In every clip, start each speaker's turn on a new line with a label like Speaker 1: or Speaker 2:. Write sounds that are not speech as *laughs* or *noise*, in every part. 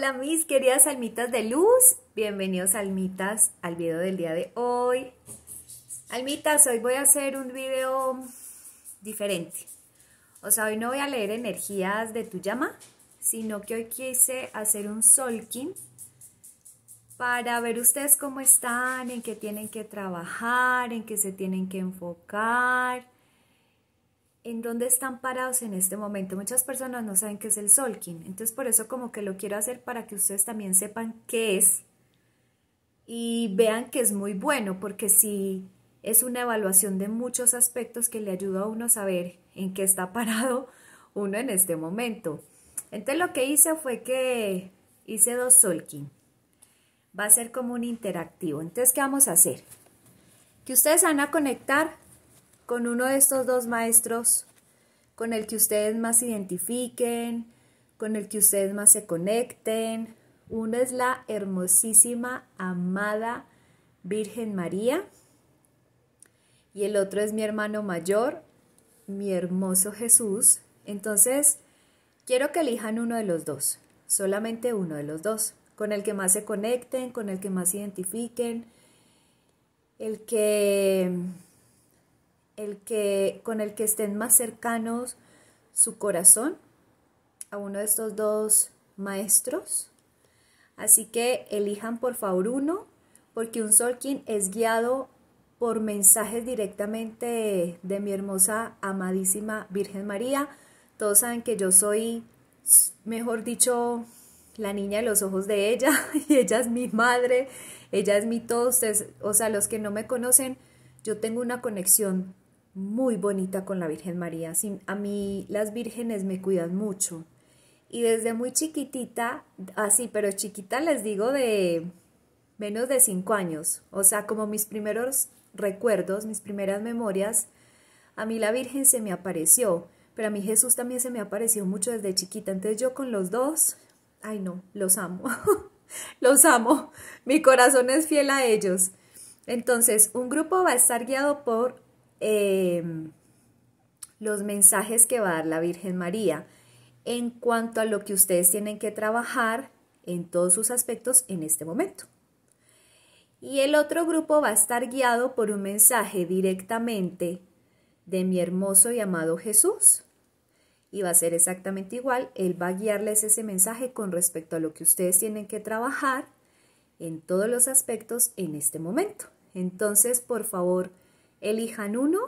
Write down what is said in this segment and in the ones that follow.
Speaker 1: Hola mis queridas almitas de luz, bienvenidos almitas al video del día de hoy. Almitas, hoy voy a hacer un video diferente. O sea, hoy no voy a leer energías de tu llama, sino que hoy quise hacer un solking para ver ustedes cómo están, en qué tienen que trabajar, en qué se tienen que enfocar, en dónde están parados en este momento. Muchas personas no saben qué es el solking, entonces por eso como que lo quiero hacer para que ustedes también sepan qué es y vean que es muy bueno, porque si es una evaluación de muchos aspectos que le ayuda a uno a saber en qué está *laughs* parado uno en este momento. Entonces lo que hice fue que hice dos solking. Va a ser como un interactivo. Entonces, ¿qué vamos a hacer? Que ustedes van a conectar con uno de estos dos maestros con el que ustedes más se identifiquen, con el que ustedes más se conecten. Uno es la hermosísima, amada Virgen María y el otro es mi hermano mayor, mi hermoso Jesús. Entonces, quiero que elijan uno de los dos, solamente uno de los dos, con el que más se conecten, con el que más se identifiquen, el que que, con el que estén más cercanos su corazón a uno de estos dos maestros. Así que elijan por favor uno, porque un Solkin es guiado por mensajes directamente de mi hermosa, amadísima Virgen María. Todos saben que yo soy, mejor dicho, la niña de los ojos de ella, *laughs* y ella es mi madre, ella es mi todo. o sea, los que no me conocen, yo tengo una conexión muy bonita con la Virgen María. A mí las vírgenes me cuidan mucho. Y desde muy chiquitita, así, ah, pero chiquita les digo de menos de cinco años. O sea, como mis primeros recuerdos, mis primeras memorias, a mí la Virgen se me apareció. Pero a mí Jesús también se me apareció mucho desde chiquita. Entonces yo con los dos, ay no, los amo. *laughs* los amo. Mi corazón es fiel a ellos. Entonces, un grupo va a estar guiado por Em, los mensajes que va a dar la Virgen María en cuanto a lo que ustedes tienen que trabajar en todos sus aspectos en este momento. Y el otro grupo va a estar guiado por un mensaje directamente de mi hermoso y amado Jesús. Y va a ser exactamente igual, Él va a guiarles ese mensaje con respecto a lo que ustedes tienen que trabajar en todos los aspectos en este momento. Entonces, por favor, Elijan uno,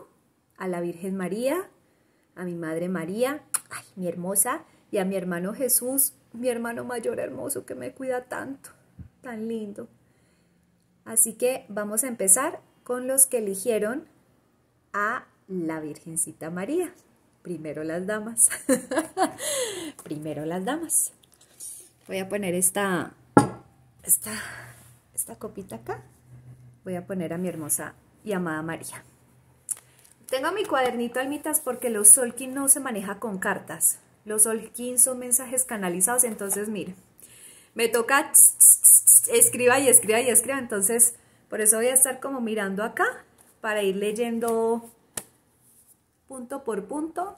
Speaker 1: a la Virgen María, a mi Madre María, ay, mi hermosa, y a mi hermano Jesús, mi hermano mayor hermoso que me cuida tanto, tan lindo. Así que vamos a empezar con los que eligieron a la Virgencita María. Primero las damas. *laughs* Primero las damas. Voy a poner esta, esta, esta copita acá. Voy a poner a mi hermosa y amada María. Tengo mi cuadernito almitas porque los Solkin no se maneja con cartas. Los Solkin son mensajes canalizados, entonces mire, me toca escriba y escriba y escriba, entonces por eso voy a estar como mirando acá para ir leyendo punto por punto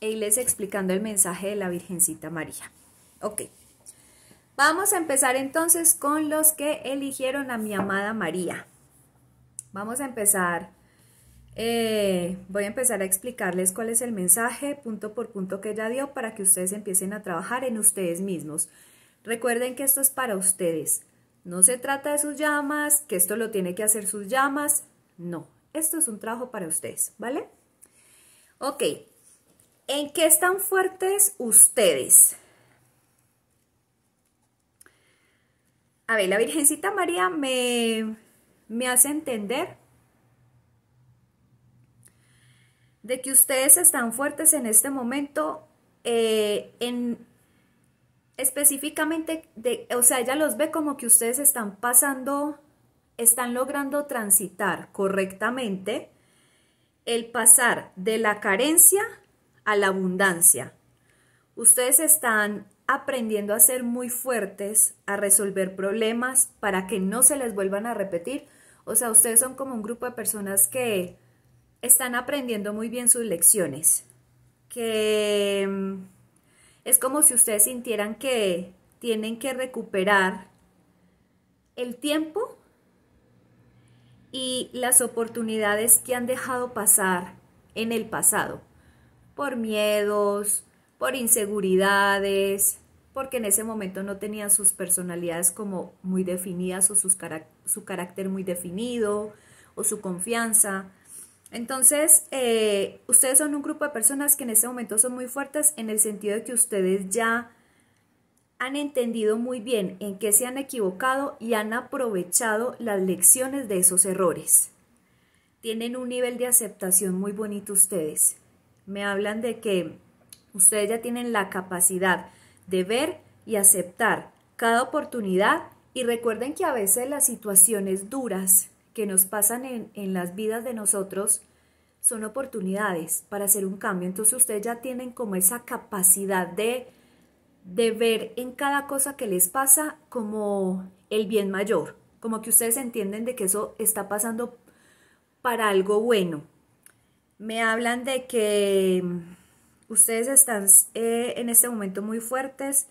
Speaker 1: e irles explicando el mensaje de la Virgencita María. Ok, vamos a empezar entonces con los que eligieron a mi amada María. Vamos a empezar. Eh, voy a empezar a explicarles cuál es el mensaje punto por punto que ella dio para que ustedes empiecen a trabajar en ustedes mismos. Recuerden que esto es para ustedes. No se trata de sus llamas, que esto lo tiene que hacer sus llamas. No, esto es un trabajo para ustedes, ¿vale? Ok, ¿en qué están fuertes ustedes? A ver, la Virgencita María me, ¿Me hace entender? De que ustedes están fuertes en este momento, eh, en, específicamente, de, o sea, ella los ve como que ustedes están pasando, están logrando transitar correctamente el pasar de la carencia a la abundancia. Ustedes están aprendiendo a ser muy fuertes, a resolver problemas para que no se les vuelvan a repetir o sea, ustedes son como un grupo de personas que están aprendiendo muy bien sus lecciones, que mm, es como si ustedes sintieran que tienen que recuperar el tiempo y las oportunidades que han dejado pasar en el pasado, por miedos, por inseguridades, porque en ese momento no tenían sus personalidades como muy definidas o su carácter muy definido o su confianza. Entonces, eh, ustedes son un grupo de personas que en ese momento son muy fuertes en el sentido de que ustedes ya han entendido muy bien en qué se han equivocado y han aprovechado las lecciones de esos errores. Tienen un nivel de aceptación muy bonito ustedes. Me hablan de que ustedes ya tienen la capacidad de ver y aceptar cada oportunidad y recuerden que a veces las situaciones duras que nos pasan en, en las vidas de nosotros son oportunidades para hacer un cambio. Entonces ustedes ya tienen como esa capacidad de, de ver en cada cosa que les pasa como el bien mayor, como que ustedes entienden de que eso está pasando para algo bueno. Me hablan de que ustedes están eh, en este momento muy fuertes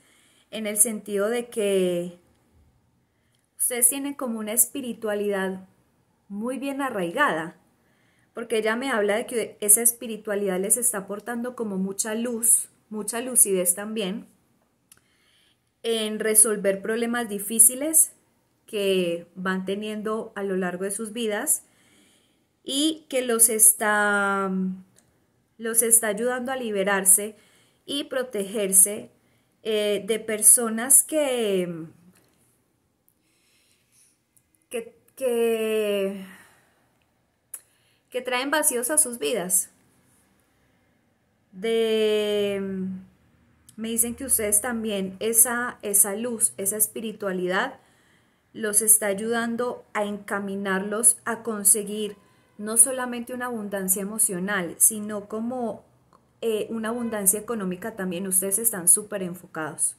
Speaker 1: en el sentido de que ustedes tienen como una espiritualidad muy bien arraigada, porque ella me habla de que esa espiritualidad les está aportando como mucha luz, mucha lucidez también, en resolver problemas difíciles que van teniendo a lo largo de sus vidas y que los está los está ayudando a liberarse y protegerse eh, de personas que, que, que, traen vacíos a sus vidas. De, me dicen que ustedes también esa, esa luz, esa espiritualidad, los está ayudando a encaminarlos a conseguir no solamente una abundancia emocional, sino como eh, una abundancia económica también. Ustedes están súper enfocados,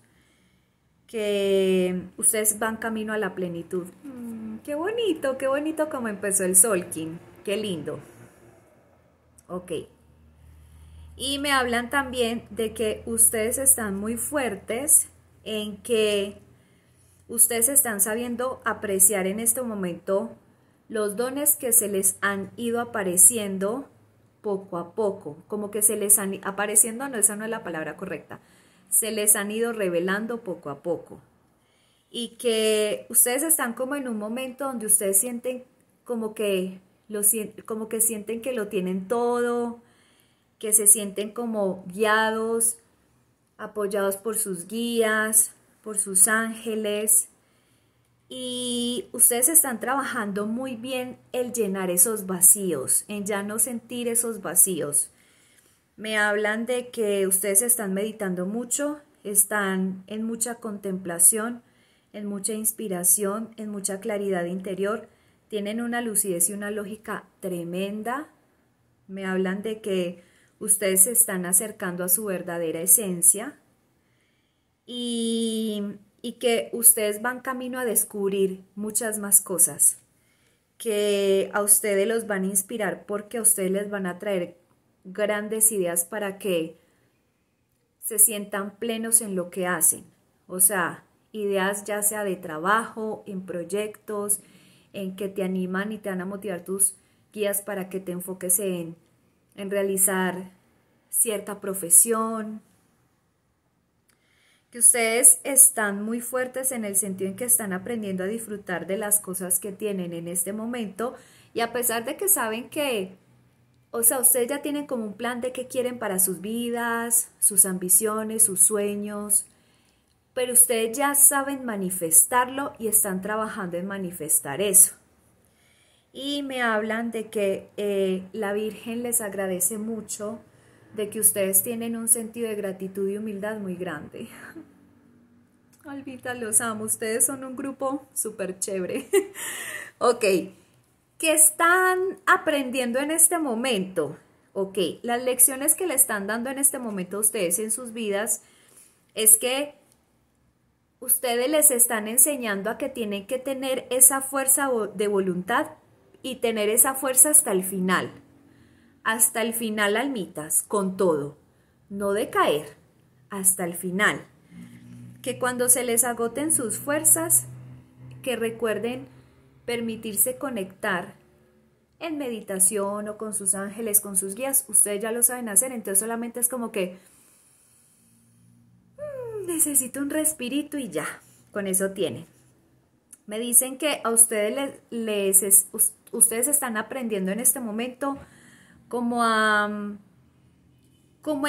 Speaker 1: que ustedes van camino a la plenitud. Mm, qué bonito, qué bonito como empezó el sol, king qué lindo. Ok. Y me hablan también de que ustedes están muy fuertes en que ustedes están sabiendo apreciar en este momento los dones que se les han ido apareciendo poco a poco, como que se les han apareciendo, no, esa no es la palabra correcta, se les han ido revelando poco a poco. Y que ustedes están como en un momento donde ustedes sienten como que, lo, como que sienten que lo tienen todo, que se sienten como guiados, apoyados por sus guías, por sus ángeles, y ustedes están trabajando muy bien el llenar esos vacíos, en ya no sentir esos vacíos. Me hablan de que ustedes están meditando mucho, están en mucha contemplación, en mucha inspiración, en mucha claridad interior, tienen una lucidez y una lógica tremenda. Me hablan de que ustedes se están acercando a su verdadera esencia y y que ustedes van camino a descubrir muchas más cosas que a ustedes los van a inspirar porque a ustedes les van a traer grandes ideas para que se sientan plenos en lo que hacen. O sea, ideas ya sea de trabajo, en proyectos, en que te animan y te van a motivar tus guías para que te enfoques en, en realizar cierta profesión, que ustedes están muy fuertes en el sentido en que están aprendiendo a disfrutar de las cosas que tienen en este momento y a pesar de que saben que, o sea, ustedes ya tienen como un plan de qué quieren para sus vidas, sus ambiciones, sus sueños, pero ustedes ya saben manifestarlo y están trabajando en manifestar eso. Y me hablan de que eh, la Virgen les agradece mucho de que ustedes tienen un sentido de gratitud y humildad muy grande. *laughs* Alvita, los amo. Ustedes son un grupo súper chévere. *laughs* ok. ¿Qué están aprendiendo en este momento? Ok. Las lecciones que le están dando en este momento a ustedes en sus vidas es que ustedes les están enseñando a que tienen que tener esa fuerza de voluntad y tener esa fuerza hasta el final hasta el final, almitas, con todo, no decaer, hasta el final. Que cuando se les agoten sus fuerzas, que recuerden permitirse conectar en meditación o con sus ángeles, con sus guías, ustedes ya lo saben hacer, entonces solamente es como que mm, necesito un respirito y ya, con eso tienen. Me dicen que a ustedes les, ustedes están aprendiendo en este momento como a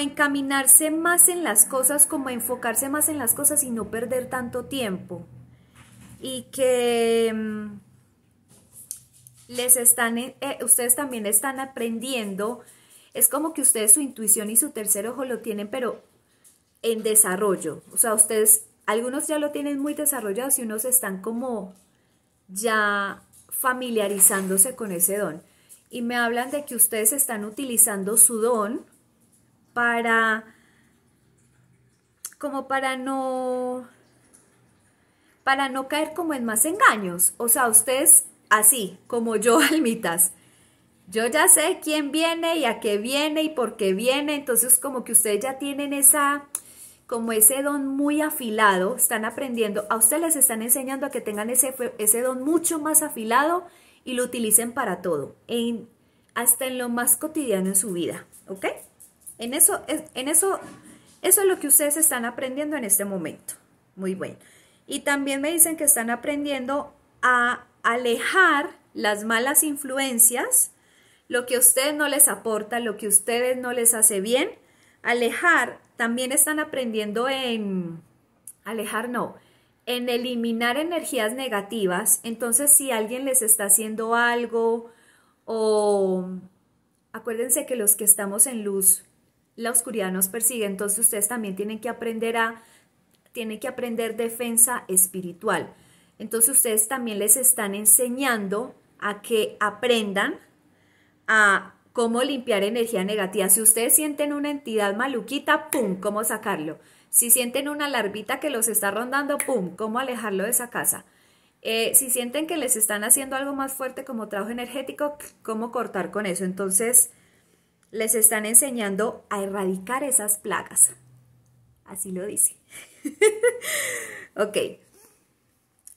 Speaker 1: encaminarse más en las cosas, como a enfocarse más en las cosas y no perder tanto tiempo. Y que mm, les están, eh, eh, ustedes también están aprendiendo, es como que ustedes su intuición y su tercer ojo lo tienen, pero en desarrollo. O sea, ustedes, algunos ya lo tienen muy desarrollado y unos están como ya familiarizándose con ese don y me hablan de que ustedes están utilizando su don para, como para no, para no caer como en más engaños. O sea, ustedes así, como yo, *laughs* almitas. Yo ya sé quién viene y a qué viene y por qué viene, entonces como que ustedes ya tienen esa, como ese don muy afilado, están aprendiendo, a ustedes les están enseñando a que tengan ese, ese don mucho más afilado y lo utilicen para todo, en, hasta en lo más cotidiano en su vida, ¿ok? En eso, en eso, eso es lo que ustedes están aprendiendo en este momento. Muy bien. Y también me dicen que están aprendiendo a alejar las malas influencias, lo que a ustedes no les aporta, lo que ustedes no les hace bien. Alejar, también están aprendiendo en, alejar no, en eliminar energías negativas. Entonces, si alguien les está haciendo algo o acuérdense que los que estamos en luz, la oscuridad nos persigue, entonces ustedes también tienen que aprender a tienen que aprender defensa espiritual. Entonces ustedes también les están enseñando a que aprendan a cómo limpiar energía negativa. Si ustedes sienten una entidad maluquita, ¡pum!, cómo sacarlo. Si sienten una larvita que los está rondando, ¡pum!, ¿cómo alejarlo de esa casa? Eh, si sienten que les están haciendo algo más fuerte como trabajo energético, ¿cómo cortar con eso? Entonces, les están enseñando a erradicar esas plagas. Así lo dice. *laughs* ok.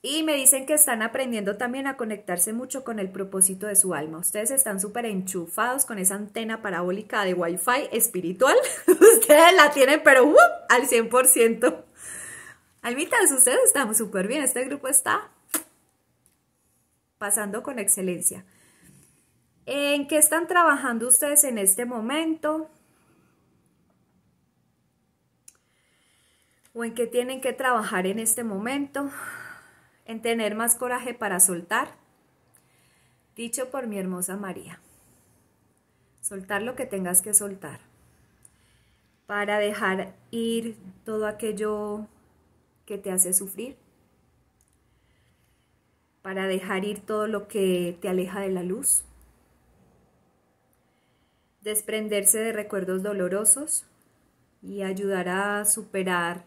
Speaker 1: Y me dicen que están aprendiendo también a conectarse mucho con el propósito de su alma. Ustedes están súper enchufados con esa antena parabólica de Wi-Fi espiritual. *laughs* Ustedes la tienen, pero uh, al 100%. Almitas, ustedes estamos súper bien. Este grupo está pasando con excelencia. ¿En qué están trabajando ustedes en este momento? ¿O en qué tienen que trabajar en este momento? en tener más coraje para soltar, dicho por mi hermosa María. Soltar lo que tengas que soltar, para dejar ir todo aquello que te hace sufrir, para dejar ir todo lo que te aleja de la luz, desprenderse de recuerdos dolorosos y ayudar a superar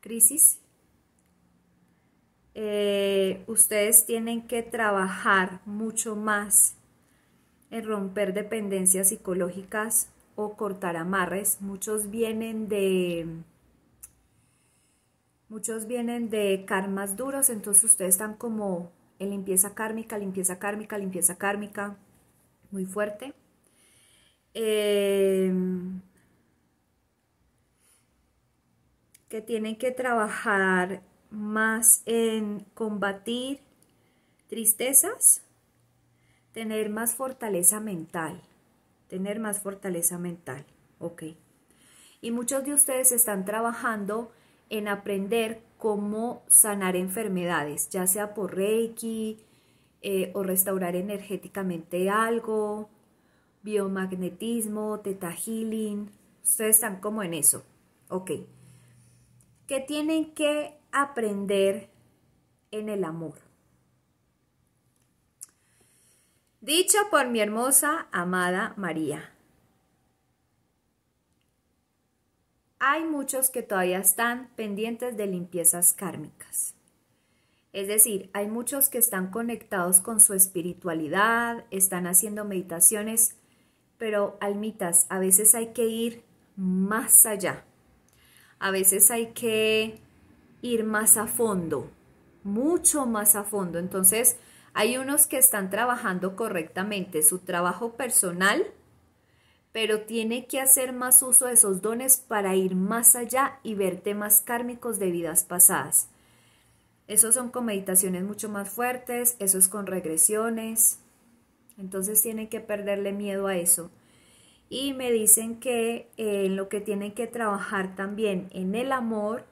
Speaker 1: crisis eh, ustedes tienen que trabajar mucho más en romper dependencias psicológicas o cortar amarres. Muchos vienen de muchos vienen de karmas duros, entonces ustedes están como en limpieza kármica, limpieza kármica, limpieza kármica, muy fuerte. Em, que tienen que trabajar más en combatir tristezas, tener más fortaleza mental, tener más fortaleza mental, ok. Y muchos de ustedes están trabajando en aprender cómo sanar enfermedades, ya sea por Reiki eh, o restaurar energéticamente algo, biomagnetismo, teta healing, ustedes están como en eso, ok. que tienen que aprender en el amor. Dicho por mi hermosa, amada María. Hay muchos que todavía están pendientes de limpiezas kármicas. Es decir, hay muchos que están conectados con su espiritualidad, están haciendo meditaciones, pero almitas, a veces hay que ir más allá. A veces hay que ir más a fondo, mucho más a fondo. Entonces, hay unos que están trabajando correctamente su trabajo personal, pero tiene que hacer más uso de esos dones para ir más allá y ver temas kármicos de vidas pasadas. Esos son con meditaciones mucho más fuertes, eso es con regresiones. Entonces tiene que perderle miedo a eso. Y me dicen que en eh, lo que tienen que trabajar también en el amor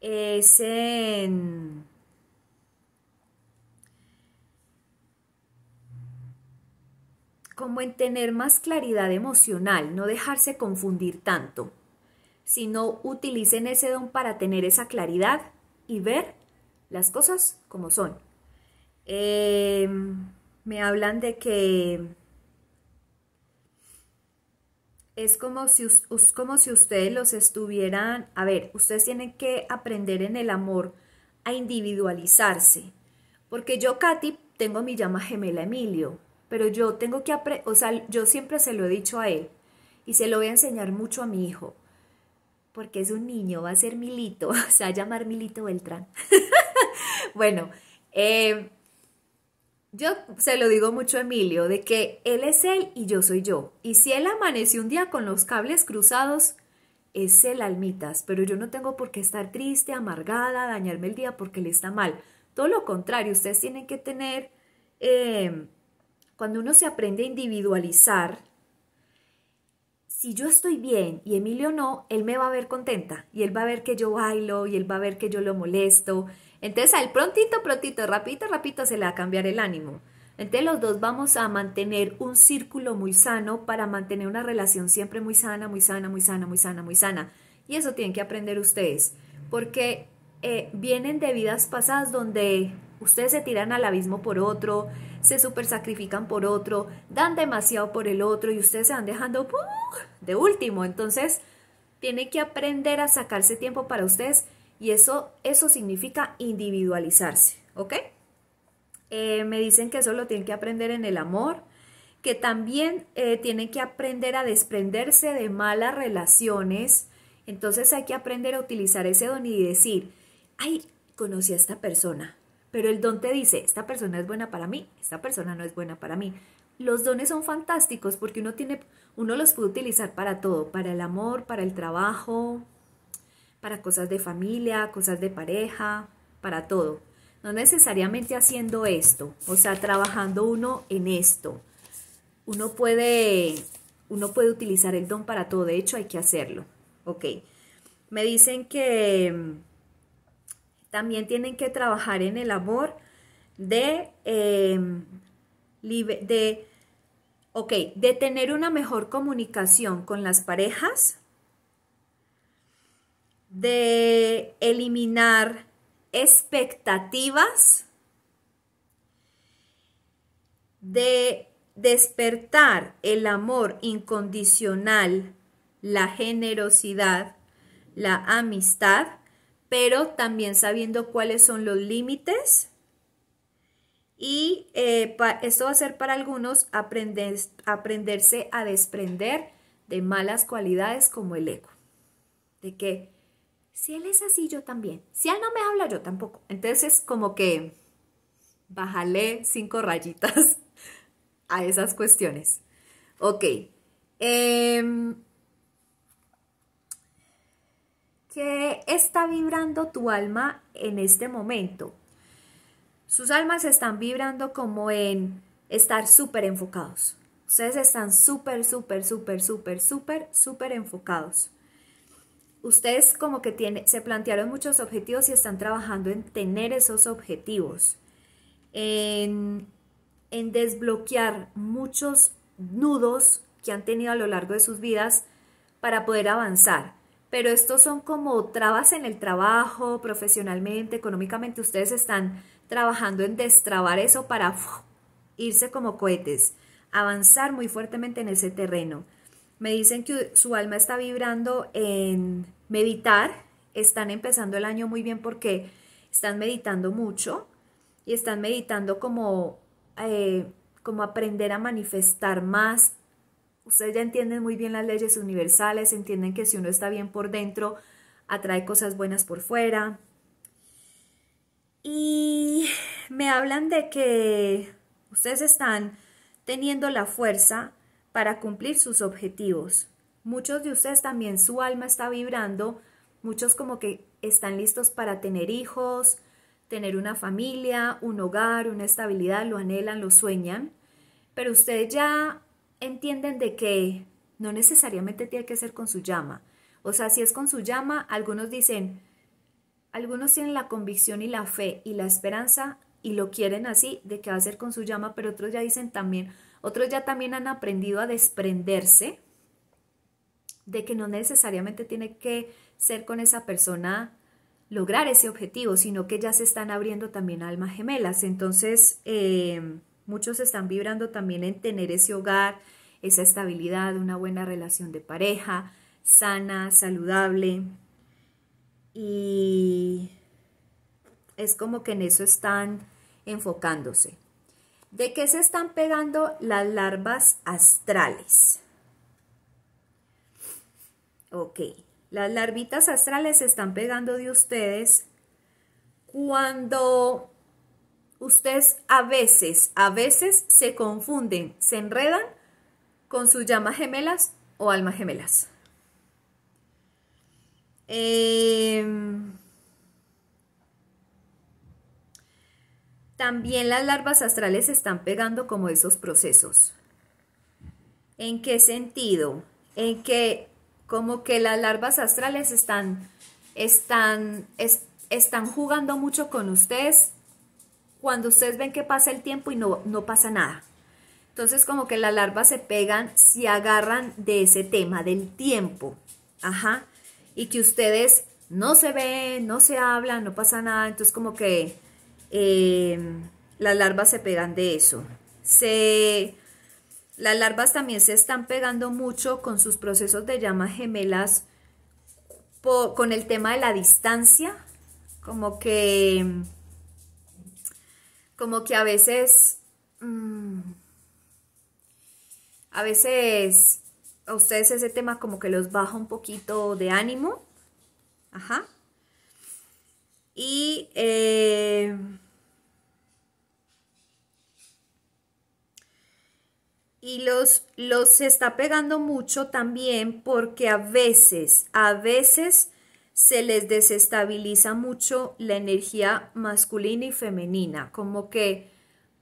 Speaker 1: es en... como en tener más claridad emocional, no dejarse confundir tanto, sino utilicen ese don para tener esa claridad y ver las cosas como son. Em, me hablan de que es como si, como si ustedes los estuvieran, a ver, ustedes tienen que aprender en el amor a individualizarse. Porque yo, Katy, tengo mi llama gemela Emilio, pero yo tengo que, o sea, yo siempre se lo he dicho a él y se lo voy a enseñar mucho a mi hijo, porque es un niño, va a ser Milito, o *laughs* sea, llamar Milito Beltrán. *laughs* bueno, eh, yo se lo digo mucho a Emilio, de que él es él y yo soy yo. Y si él amanece un día con los cables cruzados, es el almitas, pero yo no tengo por qué estar triste, amargada, dañarme el día porque le está mal. Todo lo contrario, ustedes tienen que tener, em, cuando uno se aprende a individualizar, si yo estoy bien y Emilio no, él me va a ver contenta y él va a ver que yo bailo y él va a ver que yo lo molesto entonces al prontito, prontito, rapidito, rapidito se le va a cambiar el ánimo. Entonces los dos vamos a mantener un círculo muy sano para mantener una relación siempre muy sana, muy sana, muy sana, muy sana, muy sana. Y eso tienen que aprender ustedes, porque eh, vienen de vidas pasadas donde ustedes se tiran al abismo por otro, se super sacrifican por otro, dan demasiado por el otro y ustedes se van dejando de último. Entonces tiene que aprender a sacarse tiempo para ustedes y eso, eso significa individualizarse, ¿ok? Eh, me dicen que eso lo tienen que aprender en el amor, que también eh, tienen que aprender a desprenderse de malas relaciones. Entonces hay que aprender a utilizar ese don y decir, ay, conocí a esta persona, pero el don te dice, esta persona es buena para mí, esta persona no es buena para mí. Los dones son fantásticos porque uno, tiene, uno los puede utilizar para todo, para el amor, para el trabajo, para cosas de familia, cosas de pareja, para todo. No necesariamente haciendo esto, o sea, trabajando uno en esto. Uno puede, uno puede utilizar el don para todo, de hecho hay que hacerlo. Ok. Me dicen que mm, también tienen que trabajar en el amor de, eh, mm, de, ok, de tener una mejor comunicación con las parejas, de eliminar expectativas, de despertar el amor incondicional, la generosidad, la amistad, pero también sabiendo cuáles son los límites. Y eh, esto va a ser para algunos aprender, aprenderse a desprender de malas cualidades como el ego. De que si él es así, yo también. Si él no me habla, yo tampoco. Entonces, como que bájale cinco rayitas *laughs* a esas cuestiones. Ok. Em, ¿Qué está vibrando tu alma en este momento? Sus almas están vibrando como en estar súper enfocados. Ustedes están súper, súper, súper, súper, súper, súper enfocados ustedes como que se plantearon muchos objetivos y están trabajando en tener esos objetivos, en desbloquear muchos nudos que han tenido a lo largo de sus vidas para poder avanzar. Pero estos son como trabas en el trabajo, profesionalmente, económicamente. Ustedes están trabajando en destrabar eso para irse como cohetes, avanzar muy fuertemente en ese terreno. Me dicen que su alma está vibrando en meditar. Están empezando el año muy bien porque están meditando mucho y están meditando como, eh, como aprender a manifestar más. Ustedes ya entienden muy bien las leyes universales, entienden que si uno está bien por dentro, atrae cosas buenas por fuera. Y me hablan de que ustedes están teniendo la fuerza para cumplir sus objetivos. Muchos de ustedes también su alma está vibrando, muchos como que están listos para tener hijos, tener una familia, un hogar, una estabilidad, lo anhelan, lo sueñan, pero ustedes ya entienden de que no necesariamente tiene que ser con su llama. O sea, si es con su llama, algunos dicen, algunos tienen la convicción y la fe y la esperanza y lo quieren así de que va a ser con su llama, pero otros ya dicen también, otros ya también han aprendido a desprenderse de que no necesariamente tiene que ser con esa persona lograr ese objetivo, sino que ya se están abriendo también almas gemelas. Entonces, em, muchos están vibrando también en tener ese hogar, esa estabilidad, una buena relación de pareja, sana, saludable. Y es como que en eso están enfocándose. ¿De qué se están pegando las larvas astrales? Ok, las larvitas astrales se están pegando de ustedes cuando ustedes a veces, a veces se confunden, se enredan con sus llamas gemelas o almas gemelas. Eh, También las larvas astrales están pegando como esos procesos. ¿En qué sentido? En que como que las larvas astrales están, están, están jugando mucho con ustedes cuando ustedes ven que pasa el tiempo y no, no pasa nada. Entonces como que las larvas se pegan, se agarran de ese tema, del tiempo. Ajá. Y que ustedes no se ven, no se hablan, no pasa nada. Entonces como que Em, las larvas se pegan de eso. Se, las larvas también se están pegando mucho con sus procesos de llamas gemelas con el tema de la distancia, como que, em, como que a veces, mm, a veces a ustedes ese tema como que los baja un poquito de ánimo, ajá, y eh, y los, los está pegando mucho también porque a veces, a veces se les desestabiliza mucho la energía masculina y femenina, como que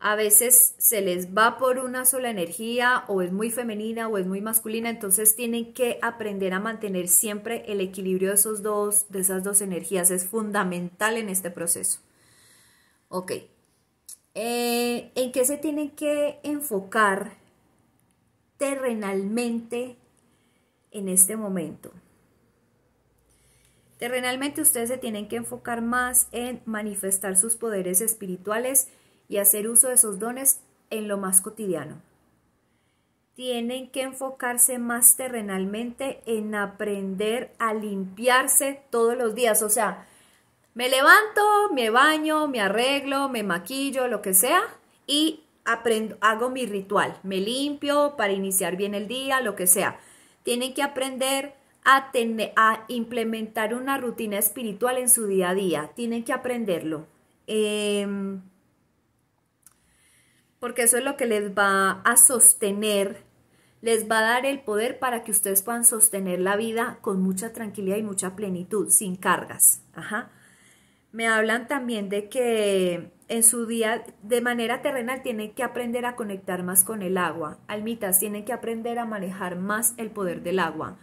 Speaker 1: a veces se les va por una sola energía o es muy femenina o es muy masculina, entonces tienen que aprender a mantener siempre el equilibrio de, esos dos, de esas dos energías, es fundamental en este proceso. Ok, eh, ¿en qué se tienen que enfocar terrenalmente en este momento? Terrenalmente ustedes se tienen que enfocar más en manifestar sus poderes espirituales, y hacer uso de esos dones en lo más cotidiano. Tienen que enfocarse más terrenalmente en aprender a limpiarse todos los días. O sea, me levanto, me baño, me arreglo, me maquillo, lo que sea, y aprendo, hago mi ritual. Me limpio para iniciar bien el día, lo que sea. Tienen que aprender a, a implementar una rutina espiritual en su día a día. Tienen que aprenderlo. Em, porque eso es lo que les va a sostener, les va a dar el poder para que ustedes puedan sostener la vida con mucha tranquilidad y mucha plenitud, sin cargas. Me hablan también de que en su día, de manera terrenal, tienen que aprender a conectar más con el agua. Almitas, tienen que aprender a manejar más el poder del agua.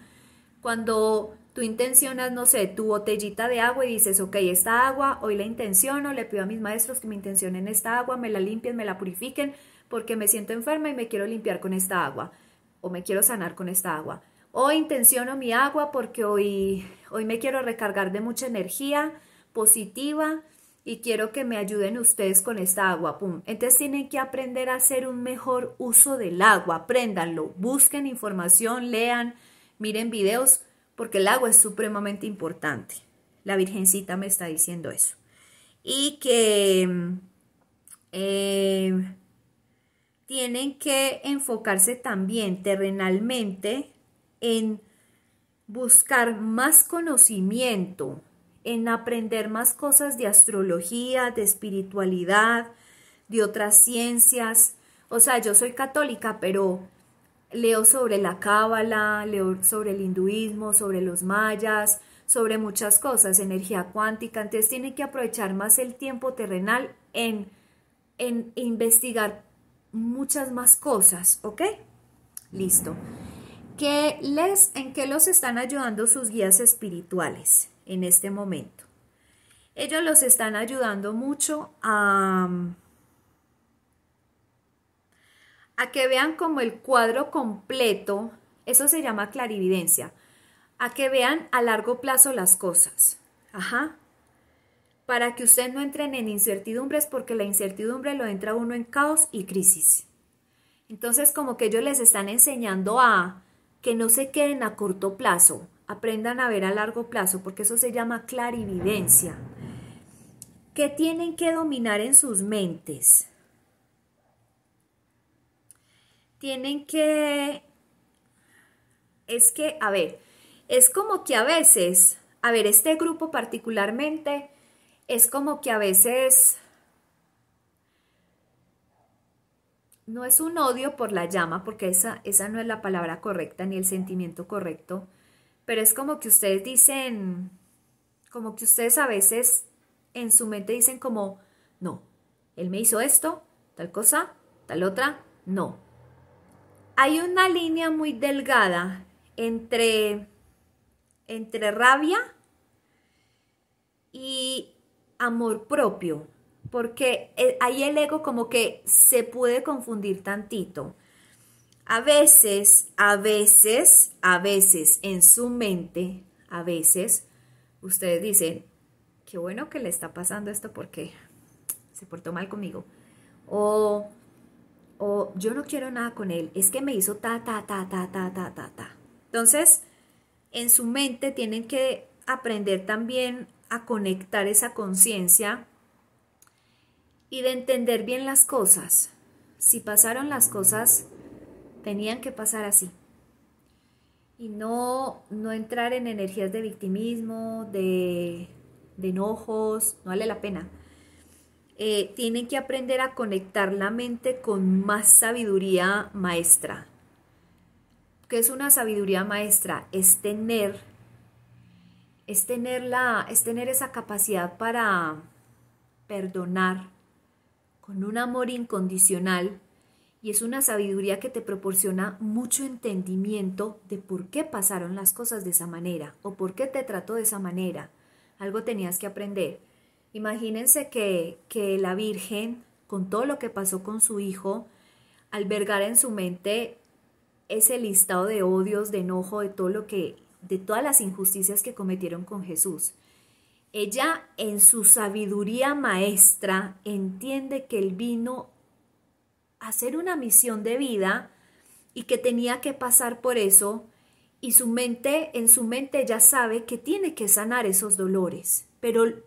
Speaker 1: Cuando Tú intencionas, no sé, tu botellita de agua y dices, ok, esta agua hoy la intenciono, le pido a mis maestros que me intencionen esta agua, me la limpien, me la purifiquen, porque me siento enferma y me quiero limpiar con esta agua, o me quiero sanar con esta agua. Hoy intenciono mi agua porque hoy, hoy me quiero recargar de mucha energía positiva y quiero que me ayuden ustedes con esta agua. Pum. Entonces tienen que aprender a hacer un mejor uso del agua, apréndanlo, busquen información, lean, miren videos porque el agua es supremamente importante. La Virgencita me está diciendo eso. Y que eh, tienen que enfocarse también terrenalmente en buscar más conocimiento, en aprender más cosas de astrología, de espiritualidad, de otras ciencias. O sea, yo soy católica, pero leo sobre la cábala, leo sobre el hinduismo, sobre los mayas, sobre muchas cosas, energía cuántica, entonces tiene que aprovechar más el tiempo terrenal en, en investigar muchas más cosas, ¿ok? Listo. ¿Qué les, ¿En qué los están ayudando sus guías espirituales en este momento? Ellos los están ayudando mucho a a que vean como el cuadro completo, eso se llama clarividencia, a que vean a largo plazo las cosas. Ajá. Para que ustedes no entren en incertidumbres porque la incertidumbre lo entra uno en caos y crisis. Entonces como que ellos les están enseñando a que no se queden a corto plazo, aprendan a ver a largo plazo porque eso se llama clarividencia. que tienen que dominar en sus mentes? tienen que... Es que, a ver, es como que a veces, a ver, este grupo particularmente, es como que a veces no es un odio por la llama, porque esa, esa, no es la palabra correcta ni el sentimiento correcto, pero es como que ustedes dicen, como que ustedes a veces en su mente dicen como, no, él me hizo esto, tal cosa, tal otra, no hay una línea muy delgada entre, entre rabia y amor propio, porque eh, ahí el ego como que se puede confundir tantito. A veces, a veces, a veces en su mente, a veces, ustedes dicen, qué bueno que le está pasando esto porque se portó mal conmigo. O o yo no quiero nada con él, es que me hizo ta, ta, ta, ta, ta, ta, ta, ta. Entonces, en su mente tienen que aprender también a conectar esa conciencia y de entender bien las cosas. Si pasaron las cosas, tenían que pasar así. Y no, no entrar en energías de victimismo, de enojos, no vale la pena. Eh, tienen que aprender a conectar la mente con más sabiduría maestra. ¿Qué es una sabiduría maestra? Es tener, es tener, la, es tener esa capacidad para perdonar con un amor incondicional y es una sabiduría que te proporciona mucho entendimiento de por qué pasaron las cosas de esa manera o por qué te trató de esa manera. Algo tenías que aprender. Imagínense que, la Virgen, con todo lo que pasó con su hijo, albergar en su mente ese listado de odios, de enojo, de todo lo que, de todas las injusticias que cometieron con Jesús. Ella en su sabiduría maestra entiende que él vino a hacer una misión de vida y que tenía que pasar por eso y su mente, en su mente ya sabe que tiene que sanar esos dolores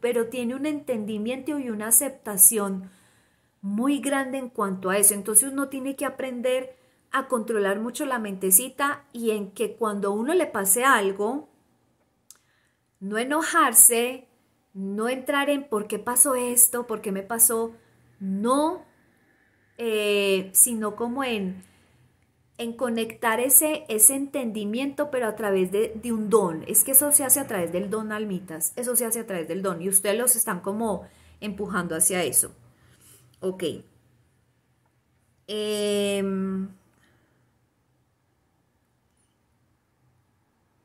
Speaker 1: pero, tiene un entendimiento y una aceptación muy grande en cuanto a eso. Entonces uno tiene que aprender a controlar mucho la mentecita y en que cuando a uno le pase algo, no enojarse, no entrar en por qué pasó esto, por qué me pasó, no, eh, sino como en en conectar ese, ese entendimiento, pero a través de, un don. Es que eso se hace a través del don, almitas. Eso se hace a través del don. Y ustedes los están como empujando hacia eso. Ok. Em,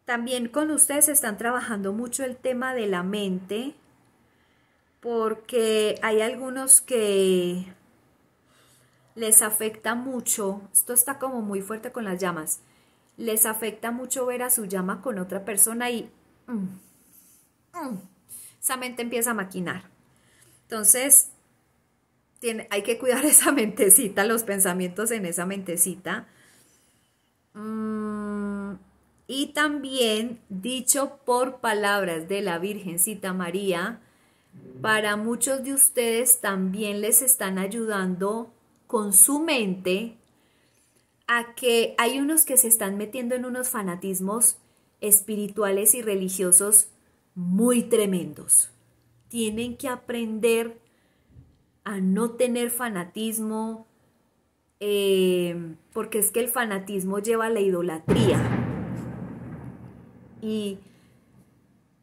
Speaker 1: también con ustedes están trabajando mucho el tema de la mente, porque hay algunos que les afecta mucho, esto está como muy fuerte con las llamas, les afecta mucho ver a su llama con otra persona y mm, mm, esa mente empieza a maquinar. Entonces, tiene, hay que cuidar *laughs* esa mentecita, los pensamientos en esa mentecita. Mm, y también dicho por palabras de la Virgencita María, para muchos de ustedes también les están ayudando con su mente a que hay unos que se están metiendo en unos fanatismos espirituales y religiosos muy tremendos. Tienen que aprender a no tener fanatismo, eh, porque es que el fanatismo lleva a la idolatría. Y,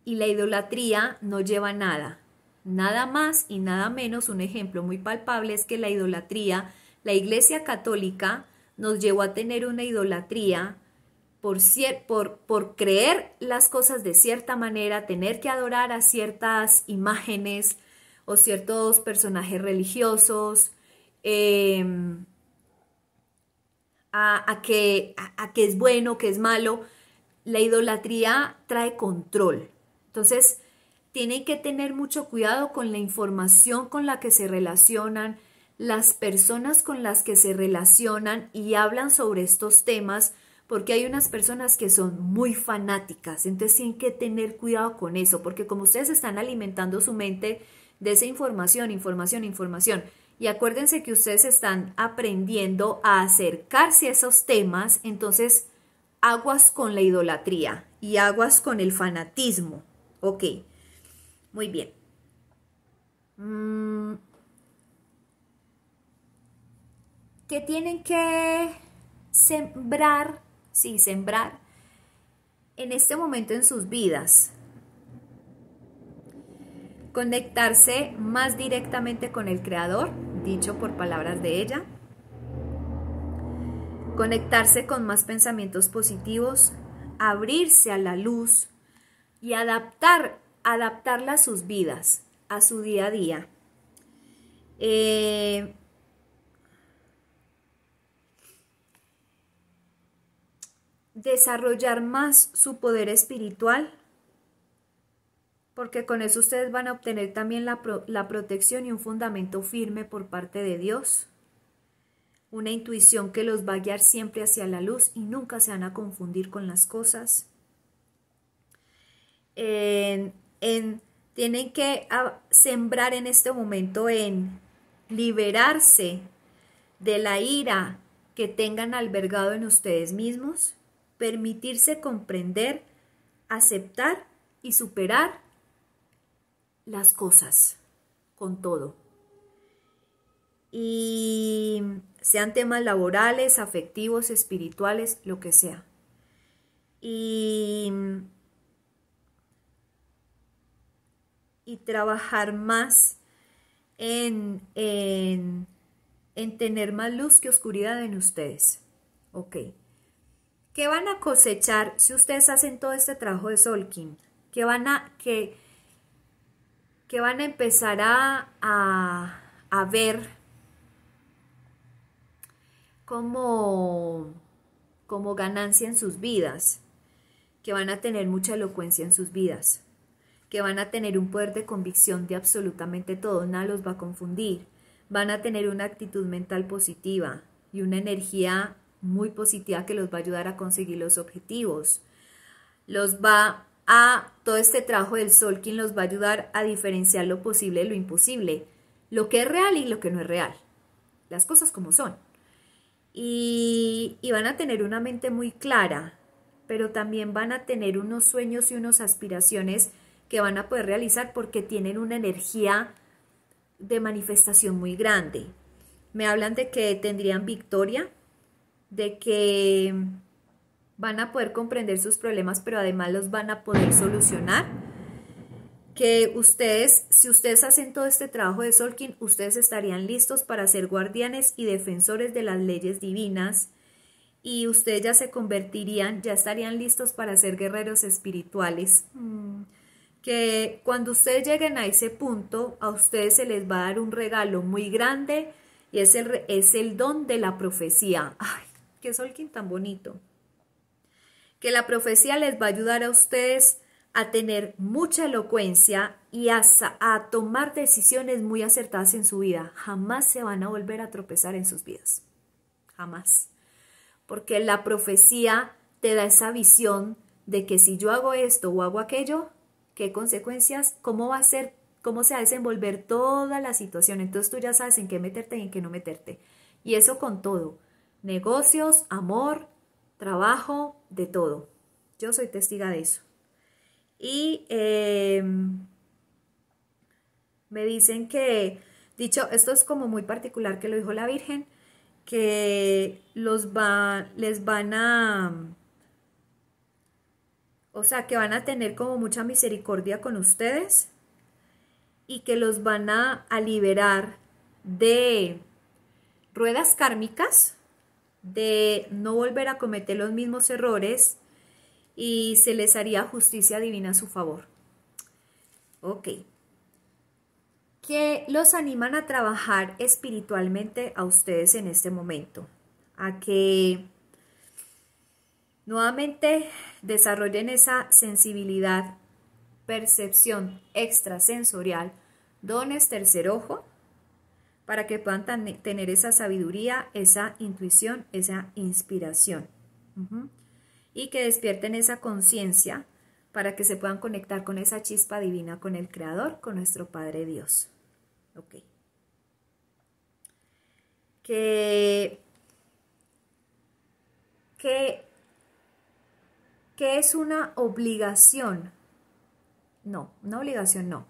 Speaker 1: y la idolatría no lleva a nada. Nada más y nada menos, un ejemplo muy palpable es que la idolatría, la Iglesia Católica nos llevó a tener una idolatría por, por, por creer las cosas de cierta manera, tener que adorar a ciertas imágenes o ciertos personajes religiosos, em, a, que, a que es bueno, que es malo. La idolatría trae control. Entonces, tienen que tener mucho cuidado con la información con la que se relacionan, las personas con las que se relacionan y hablan sobre estos temas, porque hay unas personas que son muy fanáticas, entonces tienen que tener cuidado con eso, porque como ustedes están alimentando su mente de esa información, información, información, y acuérdense que ustedes están aprendiendo a acercarse a esos temas, entonces aguas con la idolatría y aguas con el fanatismo, ¿ok? Muy bien. Mm. Que tienen que sembrar? Sí, sembrar en este momento en sus vidas. Conectarse más directamente con el Creador, dicho por palabras de ella. Conectarse con más pensamientos positivos, abrirse a la luz y adaptar adaptarla a sus vidas, a su día a día. Eh, desarrollar más su poder espiritual, porque con eso ustedes van a obtener también la, protección y un fundamento firme por parte de Dios, una intuición que los va a guiar siempre hacia la luz y nunca se van a confundir con las cosas tienen que ah, sembrar en este momento en liberarse de la ira que tengan albergado en ustedes mismos, permitirse comprender, aceptar y superar las cosas con todo. Y sean temas laborales, afectivos, espirituales, lo que sea. Y y trabajar más en, tener más luz que oscuridad en ustedes. Ok. ¿Qué van a cosechar si ustedes hacen todo este trabajo de Solkin? ¿Qué van a, que, van a empezar a, a, a ver como, como ganancia en sus vidas, que van a tener mucha elocuencia en sus vidas que van a tener un poder de convicción de absolutamente todo, nada los va a confundir, van a tener una actitud mental positiva y una energía muy positiva que los va a ayudar a conseguir los objetivos. Los va a todo este trabajo del sol quien los va a ayudar a diferenciar lo posible de lo imposible, lo que es real y lo que no es real, las cosas como son. Y, y van a tener una mente muy clara, pero también van a tener unos sueños y unas aspiraciones que van a poder realizar porque tienen una energía de manifestación muy grande. Me hablan de que tendrían victoria, de que van a poder comprender sus problemas, pero además los van a poder solucionar. Que ustedes, si ustedes hacen todo este trabajo de Solkin, ustedes estarían listos para ser guardianes y defensores de las leyes divinas. Y ustedes ya se convertirían, ya estarían listos para ser guerreros espirituales. Mm que cuando ustedes lleguen a ese punto, a ustedes se les va a dar un regalo muy grande y es el, es el don de la profecía. ¡Ay, qué solquín tan bonito! Que la profecía les va a ayudar a ustedes a tener mucha elocuencia y a, a tomar decisiones muy acertadas en su vida. Jamás se van a volver a tropezar en sus vidas. Jamás. Porque la profecía te da esa visión de que si yo hago esto o hago aquello, qué consecuencias, cómo va a ser, cómo se va a desenvolver toda la situación. Entonces tú ya sabes en qué meterte y en qué no meterte. Y eso con todo. Negocios, amor, trabajo, de todo. Yo soy testiga de eso. Y em, me dicen que, dicho, esto es como muy particular que lo dijo la Virgen, que los va, les van a o sea, que van a tener como mucha misericordia con ustedes y que los van a, liberar de ruedas kármicas, de no volver a cometer los mismos errores y se les haría justicia divina a su favor. Ok. Que los animan a trabajar espiritualmente a ustedes en este momento, a que Nuevamente desarrollen esa sensibilidad, percepción extrasensorial, dones tercer ojo, para que puedan tener esa sabiduría, esa intuición, esa inspiración. Y que despierten esa conciencia para que se puedan conectar con esa chispa divina, con el Creador, con nuestro Padre Dios. Okay. que ¿Qué es una obligación? No, una obligación no.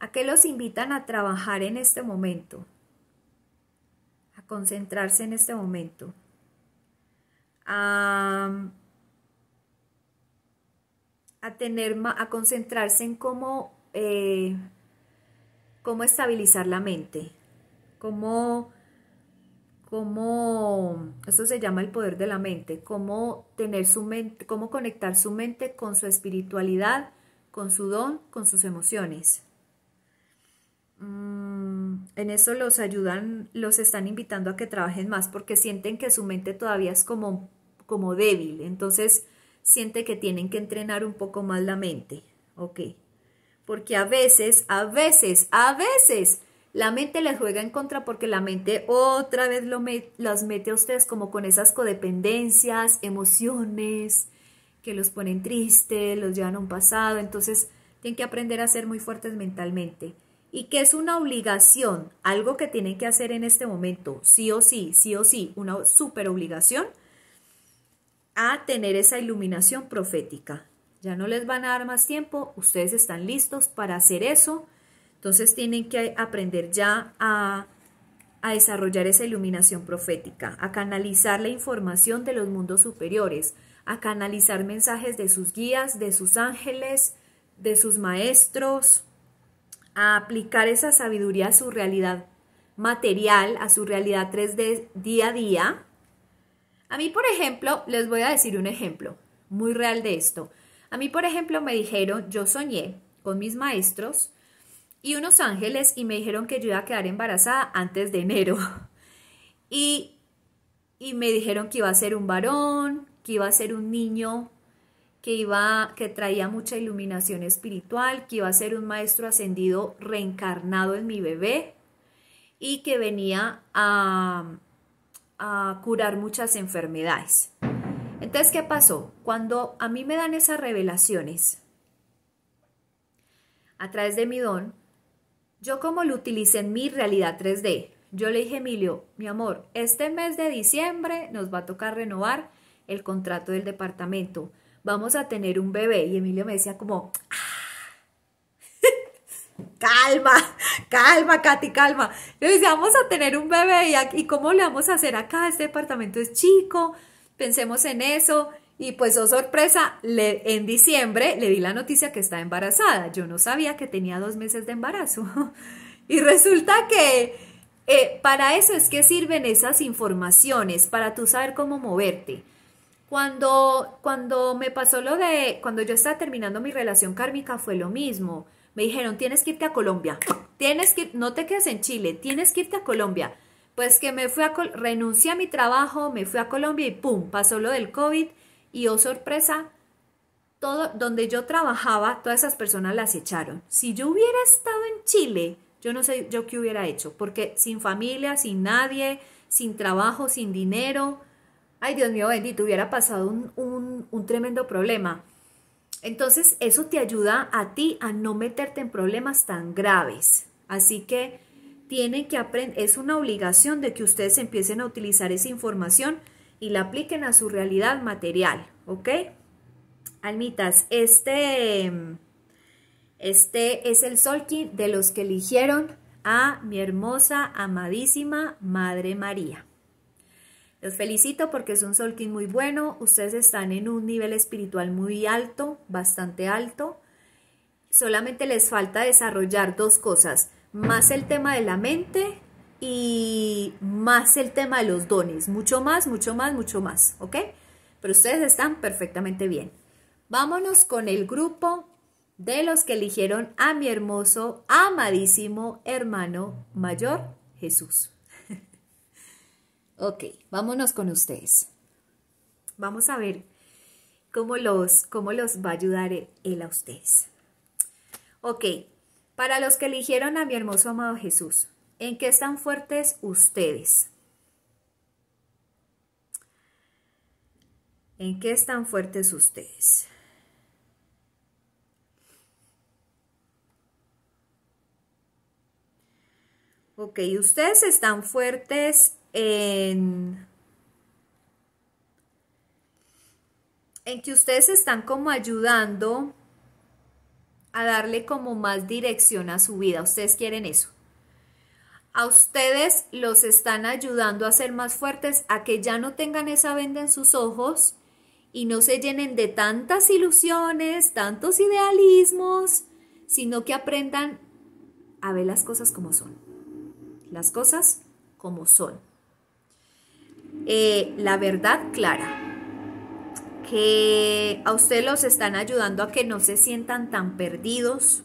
Speaker 1: ¿A qué los invitan a trabajar en este momento? A concentrarse en este momento. A, tener, a concentrarse en cómo, eh, cómo estabilizar la mente, cómo cómo, eso se llama el poder de la mente, cómo tener su mente, cómo conectar su mente con su espiritualidad, con su don, con sus emociones. Mm, en eso los ayudan, los están invitando a que trabajen más porque sienten que su mente todavía es como, como débil, entonces siente que tienen que entrenar un poco más la mente, ¿ok? Porque a veces, a veces, a veces la mente les juega en contra porque la mente otra vez las mete a ustedes como con esas codependencias, emociones que los ponen tristes, los llevan a un pasado. Entonces tienen que aprender a ser muy fuertes mentalmente. Y que es una obligación, algo que tienen que hacer en este momento, sí o sí, sí o sí, una super obligación a tener esa iluminación profética. Ya no les van a dar más tiempo, ustedes están listos para hacer eso entonces tienen que aprender ya a, desarrollar esa iluminación profética, a canalizar la información de los mundos superiores, a canalizar mensajes de sus guías, de sus ángeles, de sus maestros, a aplicar esa sabiduría a su realidad material, a su realidad 3D día a día. A mí, por ejemplo, les voy a decir un ejemplo muy real de esto. A mí, por ejemplo, me dijeron, yo soñé con mis maestros y unos ángeles y me dijeron que yo iba a quedar embarazada antes de enero. *laughs* Y, me dijeron que iba a ser un varón, que iba a ser un niño que iba que traía mucha iluminación espiritual, que iba a ser un maestro ascendido reencarnado en mi bebé y que venía a, a curar muchas enfermedades. Entonces, ¿qué pasó? Cuando a mí me dan esas revelaciones a través de mi don, yo como lo utilicé en mi realidad 3D, yo le dije a Emilio, mi amor, este mes de diciembre nos va a tocar renovar el contrato del departamento, vamos a tener un bebé. Y Emilio me decía como, ah, *laughs* calma, calma, Katy, calma. Le decía, vamos a tener un bebé y, aquí, cómo le vamos a hacer acá, este departamento es chico, pensemos en eso. Y pues, oh sorpresa, en diciembre le di la noticia que estaba embarazada. Yo no sabía que tenía dos meses de embarazo. *laughs* y resulta que eh, para eso es que sirven esas informaciones, para tú saber cómo moverte. Cuando, cuando me pasó lo de, cuando yo estaba terminando mi relación kármica fue lo mismo. Me dijeron, tienes que irte a Colombia, tienes que, no te quedes en Chile, tienes que irte a Colombia. Pues que me fui a, renuncié a mi trabajo, me fui a Colombia y pum, pasó lo del COVID y oh sorpresa, todo donde yo trabajaba, todas esas personas las echaron. Si yo hubiera estado en Chile, yo no sé yo qué hubiera hecho, porque sin familia, sin nadie, sin trabajo, sin dinero, ay Dios mío bendito, hubiera pasado un, tremendo problema. Entonces eso te ayuda a ti a no meterte en problemas tan graves. Así que tienen que aprender, es una obligación de que ustedes empiecen a utilizar esa información y la apliquen a su realidad material, ¿ok? Almitas, este, este es el solkin de los que eligieron a mi hermosa, amadísima Madre María. Los felicito porque es un solkin muy bueno, ustedes están en un nivel espiritual muy alto, bastante alto. Solamente les falta desarrollar dos cosas, más el tema de la mente y más el tema de los dones, mucho más, mucho más, mucho más, ¿ok? Pero ustedes están perfectamente bien. Vámonos con el grupo de los que eligieron a mi hermoso, amadísimo hermano mayor, Jesús. *laughs* ok, vámonos con ustedes. Vamos a ver cómo los, los va a ayudar él a ustedes. Ok, para los que eligieron a mi hermoso amado Jesús, ¿En qué están fuertes ustedes? ¿En qué están fuertes ustedes? Ok, ustedes están fuertes en, en que ustedes están como ayudando a darle como más dirección a su vida. Ustedes quieren eso a ustedes los están ayudando a ser más fuertes, a que ya no tengan esa venda en sus ojos y no se llenen de tantas ilusiones, tantos idealismos, sino que aprendan a ver las cosas como son. Las cosas como son. Eh, la verdad clara, que a ustedes los están ayudando a que no se sientan tan perdidos,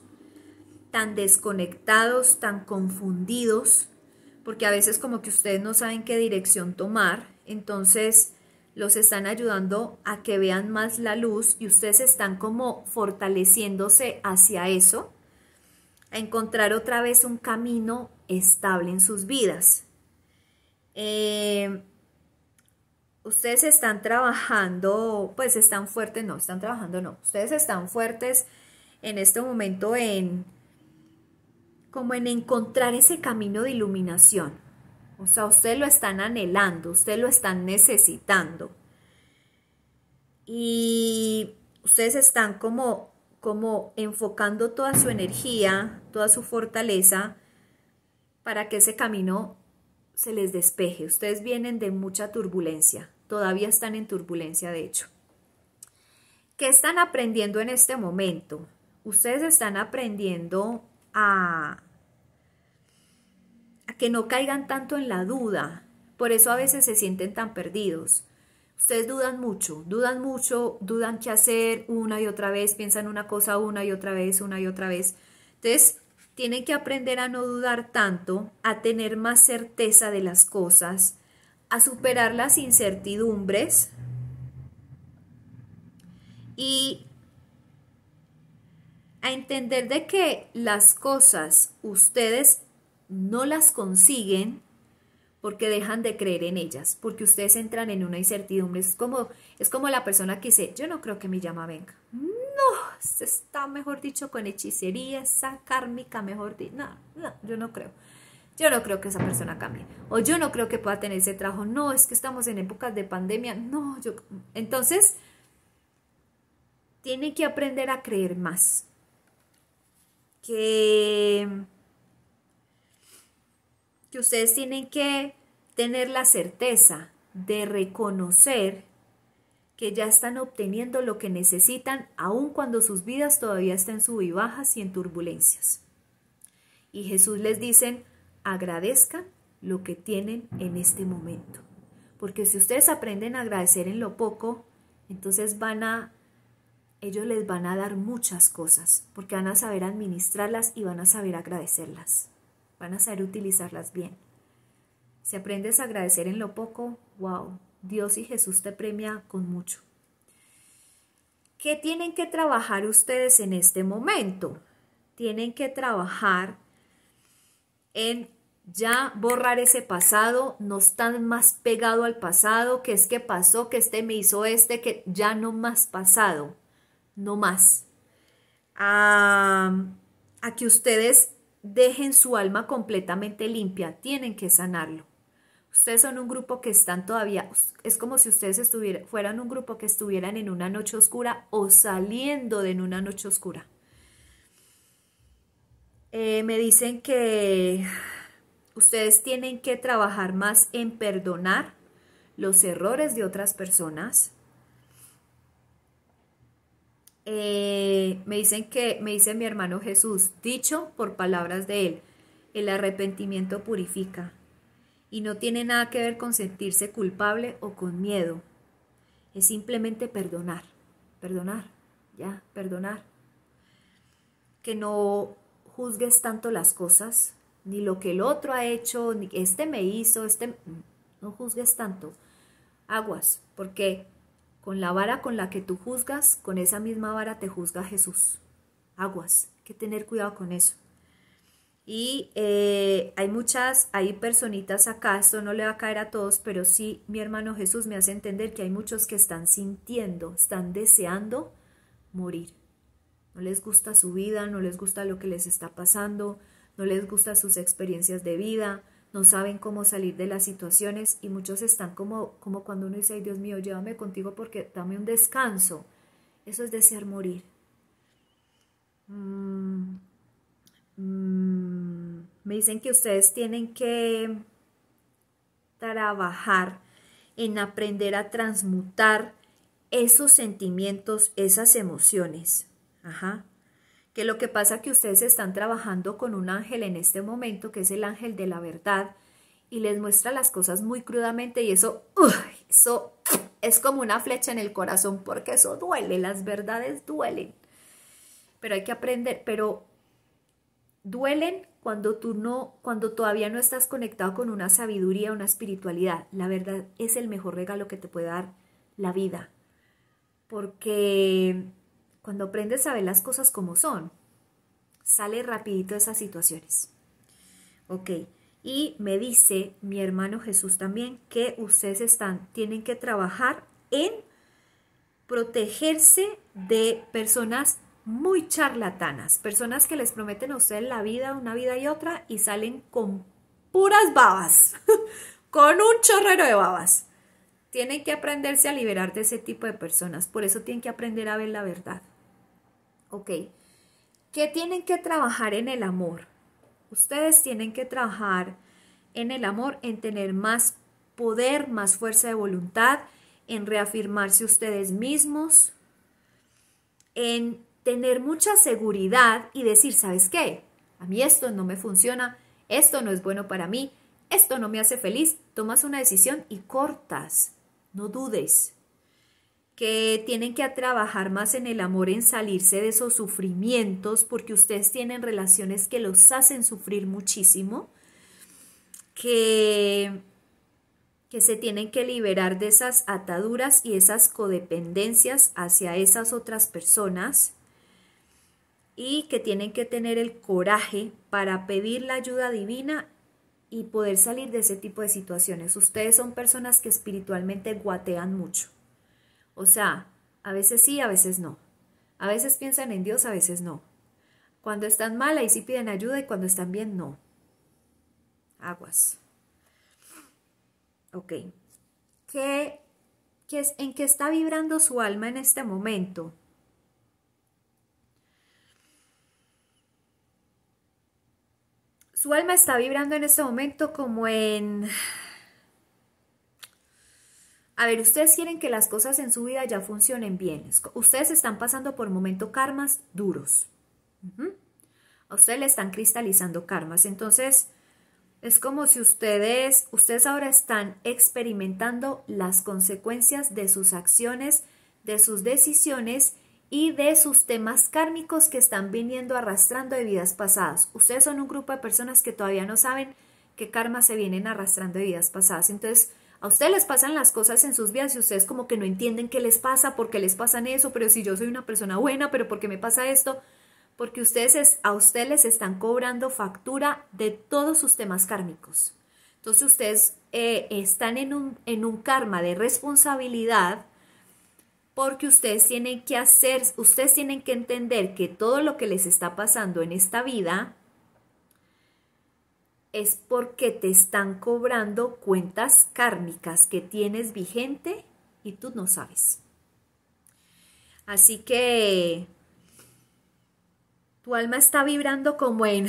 Speaker 1: tan desconectados, tan confundidos, porque a veces como que ustedes no saben qué dirección tomar, entonces los están ayudando a que vean más la luz y ustedes están como fortaleciéndose hacia eso, a encontrar otra vez un camino estable en sus vidas. Eh, ustedes están trabajando, pues están fuertes, no, están trabajando, no, ustedes están fuertes en este momento en como en encontrar ese camino de iluminación. O sea, ustedes lo están anhelando, ustedes lo están necesitando. Y ustedes están como, como enfocando toda su energía, toda su fortaleza para que ese camino se les despeje. Ustedes vienen de mucha turbulencia, todavía están en turbulencia de hecho. ¿Qué están aprendiendo en este momento? Ustedes están aprendiendo a, que no caigan tanto en la duda. Por eso a veces se sienten tan perdidos. Ustedes dudan mucho, dudan mucho, dudan qué hacer una y otra vez, piensan una cosa una y otra vez, una y otra vez. Entonces, tienen que aprender a no dudar tanto, a tener más certeza de las cosas, a superar las incertidumbres y a entender de que las cosas ustedes no las consiguen porque dejan de creer en ellas, porque ustedes entran en una incertidumbre. Es como, es como la persona que dice, yo no creo que mi llama venga. No, se está, mejor dicho, con hechicería, esa kármica, mejor dicho. No, no, yo no creo. Yo no creo que esa persona cambie. O yo no creo que pueda tener ese trabajo. No, es que estamos en épocas de pandemia. No, yo... Entonces, tiene que aprender a creer más que, ustedes tienen que tener la certeza de reconocer que ya están obteniendo lo que necesitan aun cuando sus vidas todavía estén subibajas y en turbulencias. Y Jesús les dice, agradezcan lo que tienen en este momento. Porque si ustedes aprenden a agradecer en lo poco, entonces van a ellos les van a dar muchas cosas, porque van a saber administrarlas y van a saber agradecerlas, van a saber utilizarlas bien. Si aprendes a agradecer en lo poco, wow, Dios y Jesús te premia con mucho. ¿Qué tienen que trabajar ustedes en este momento? Tienen que trabajar en ya borrar ese pasado, no estar más pegado al pasado, que es que pasó, que este me hizo este, que ya no más pasado no más, a, que ustedes dejen su alma completamente limpia, tienen que sanarlo. Ustedes son un grupo que están todavía, es como si ustedes fueran un grupo que estuvieran en una noche oscura o saliendo de una noche oscura. Eh, me dicen que ustedes tienen que trabajar más en perdonar los errores de otras personas, eh, me dicen que, me dice mi hermano Jesús, dicho por palabras de él, el arrepentimiento purifica y no tiene nada que ver con sentirse culpable o con miedo. Es simplemente perdonar, perdonar, ya, perdonar. Que no juzgues tanto las cosas, ni lo que el otro ha hecho, ni este me hizo, este... No juzgues tanto. Aguas, porque con la vara con la que tú juzgas, con esa misma vara te juzga Jesús. Aguas, hay que tener cuidado con eso. Y eh, hay muchas, hay personitas acá, esto no le va a caer a todos, pero sí mi hermano Jesús me hace entender que hay muchos que están sintiendo, están deseando morir. No les gusta su vida, no les gusta lo que les está pasando, no les gusta sus experiencias de vida, no saben cómo salir de las situaciones y muchos están como, como cuando uno dice, Ay, Dios mío, llévame contigo porque dame un descanso. Eso es desear morir. Mm, mm, me dicen que ustedes tienen que trabajar en aprender a transmutar esos sentimientos, esas emociones. Ajá que lo que pasa es que ustedes están trabajando con un ángel en este momento, que es el ángel de la verdad, y les muestra las cosas muy crudamente y eso, eso es como una flecha en el corazón porque eso duele, las verdades duelen. Pero hay que aprender, pero duelen cuando tú no, cuando todavía no estás conectado con una sabiduría, una espiritualidad. La verdad es el mejor regalo que te puede dar la vida. Porque cuando aprendes a ver las cosas como son, sale rapidito de esas situaciones. Ok, y me dice mi hermano Jesús también que ustedes están, tienen que trabajar en protegerse de personas muy charlatanas, personas que les prometen a ustedes la vida, una vida y otra, y salen con puras babas, *laughs* con un chorrero de babas. Tienen que aprenderse a liberar de ese tipo de personas, por eso tienen que aprender a ver la verdad. Ok, ¿qué tienen que trabajar en el amor? Ustedes tienen que trabajar en el amor, en tener más poder, más fuerza de voluntad, en reafirmarse ustedes mismos, en tener mucha seguridad y decir, ¿sabes qué? A mí esto no me funciona, esto no es bueno para mí, esto no me hace feliz, tomas una decisión y cortas, no dudes que tienen que trabajar más en el amor, en salirse de esos sufrimientos, porque ustedes tienen relaciones que los hacen sufrir muchísimo, que, que se tienen que liberar de esas ataduras y esas codependencias hacia esas otras personas y que tienen que tener el coraje para pedir la ayuda divina y poder salir de ese tipo de situaciones. Ustedes son personas que espiritualmente guatean mucho o sea, a veces sí, a veces no. A veces piensan en Dios, a veces no. Cuando están mal, ahí sí piden ayuda y cuando están bien, no. Aguas. Ok. es, ¿En qué está vibrando su alma en este momento? Su alma está vibrando en este momento como en a ver, ustedes quieren que las cosas en su vida ya funcionen bien. Ustedes están pasando por momentos karmas duros. A ustedes le están cristalizando karmas. Entonces, es como si ustedes, ustedes ahora están experimentando las consecuencias de sus acciones, de sus decisiones y de sus temas kármicos que están viniendo arrastrando de vidas pasadas. Ustedes son un grupo de personas que todavía no saben qué karmas se vienen arrastrando de vidas pasadas. Entonces, a ustedes les pasan las cosas en sus vidas y ustedes como que no entienden qué les pasa, por qué les pasan eso, pero si yo soy una persona buena, pero por qué me pasa esto. Porque ustedes a ustedes les están cobrando factura de todos sus temas kármicos. Entonces ustedes eh, están en un, en un karma de responsabilidad porque ustedes tienen que hacer, ustedes tienen que entender que todo lo que les está pasando en esta vida es porque te están cobrando cuentas kármicas que tienes vigente y tú no sabes. Así que tu alma está vibrando como *laughs* en...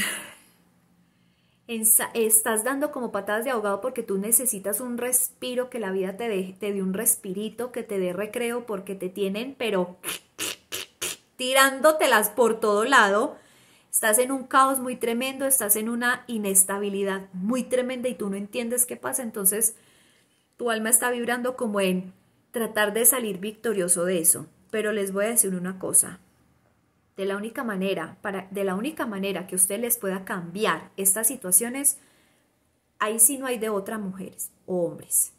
Speaker 1: estás dando como patadas de ahogado porque tú necesitas un respiro, que la vida te dé te dé un respirito, que te dé recreo porque te tienen, pero *laughs* tirándotelas por todo lado Estás en un caos muy tremendo, estás en una inestabilidad muy tremenda y tú no entiendes qué pasa. Entonces, tu alma está vibrando como en tratar de salir victorioso de eso. Pero les voy a decir una cosa. De la única manera, para, de la única manera que usted les pueda cambiar estas situaciones, ahí sí no hay de otras mujeres o hombres.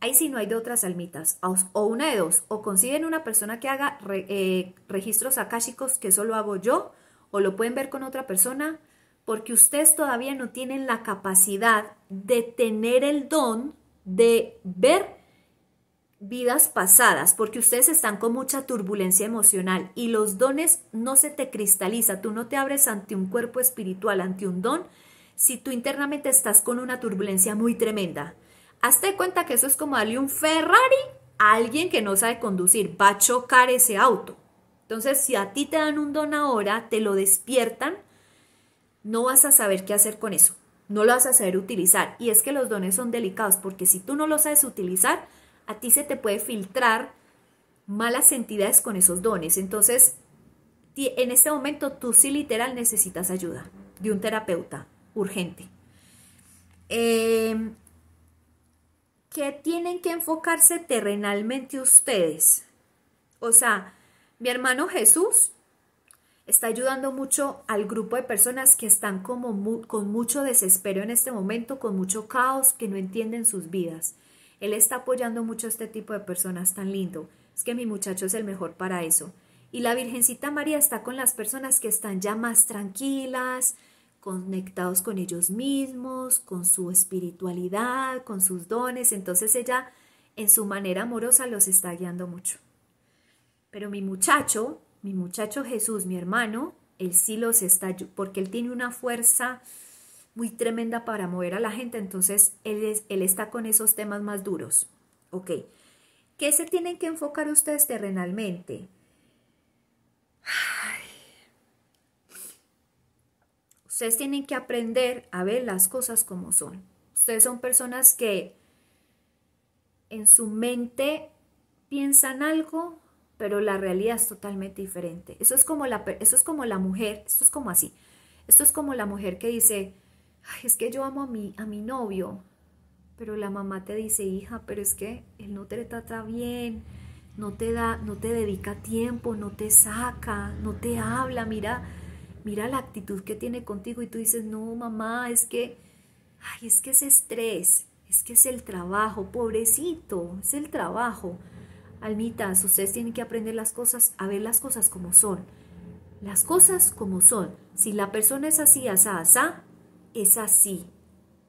Speaker 1: Ahí sí no hay de otras almitas, o una de dos, o consiguen una persona que haga eh, registros akáshicos, que eso hago yo, o lo pueden ver con otra persona, porque ustedes todavía no tienen la capacidad de tener el don de ver vidas pasadas, porque ustedes están con mucha turbulencia emocional y los dones no se te cristaliza, tú no te abres ante un cuerpo espiritual, ante un don, si tú internamente estás con una turbulencia muy tremenda. Hazte cuenta que eso es como darle un Ferrari a alguien que no sabe conducir, va a chocar ese auto entonces, si a ti te dan un don ahora, te lo despiertan, no vas a saber qué hacer con eso. No lo vas a saber utilizar. Y es que los dones son delicados, porque si tú no los sabes utilizar, a ti se te puede filtrar malas entidades con esos dones. Entonces, en este momento tú sí literal necesitas ayuda de un terapeuta, urgente. Em, ¿Qué tienen que enfocarse terrenalmente ustedes? O sea, mi hermano Jesús está ayudando mucho al grupo de personas que están como con mucho desespero en este momento, con mucho caos, que no entienden sus vidas. Él está apoyando mucho a este tipo de personas tan lindo. Es que mi muchacho es el mejor para eso. Y la Virgencita María está con las personas que están ya más tranquilas, conectados con ellos mismos, con su espiritualidad, con sus dones. Entonces ella en su manera amorosa los está guiando mucho. Pero mi muchacho, mi muchacho Jesús, mi hermano, él sí los está, porque él tiene una fuerza muy tremenda para mover a la gente, entonces él, él está con esos temas más duros. Ok, ¿qué se tienen que enfocar ustedes terrenalmente? Ustedes tienen que aprender a ver las cosas como son. Ustedes son personas que en su mente piensan algo, pero la realidad es totalmente diferente. Eso es como la, eso es como la mujer, esto es como así, esto es como la mujer que dice, Ay, es que yo amo a mi, a mi novio, pero la mamá te dice, hija, pero es que él no te trata bien, no te da, no te dedica tiempo, no te saca, no te habla, mira, mira la actitud que tiene contigo y tú dices, no, mamá, es que, ay, es que es estrés, es que es el trabajo, pobrecito, es el trabajo almitas, ustedes tienen que aprender las cosas, a ver las cosas como son. Las cosas como son. Si la persona es así, asá, asá, es así.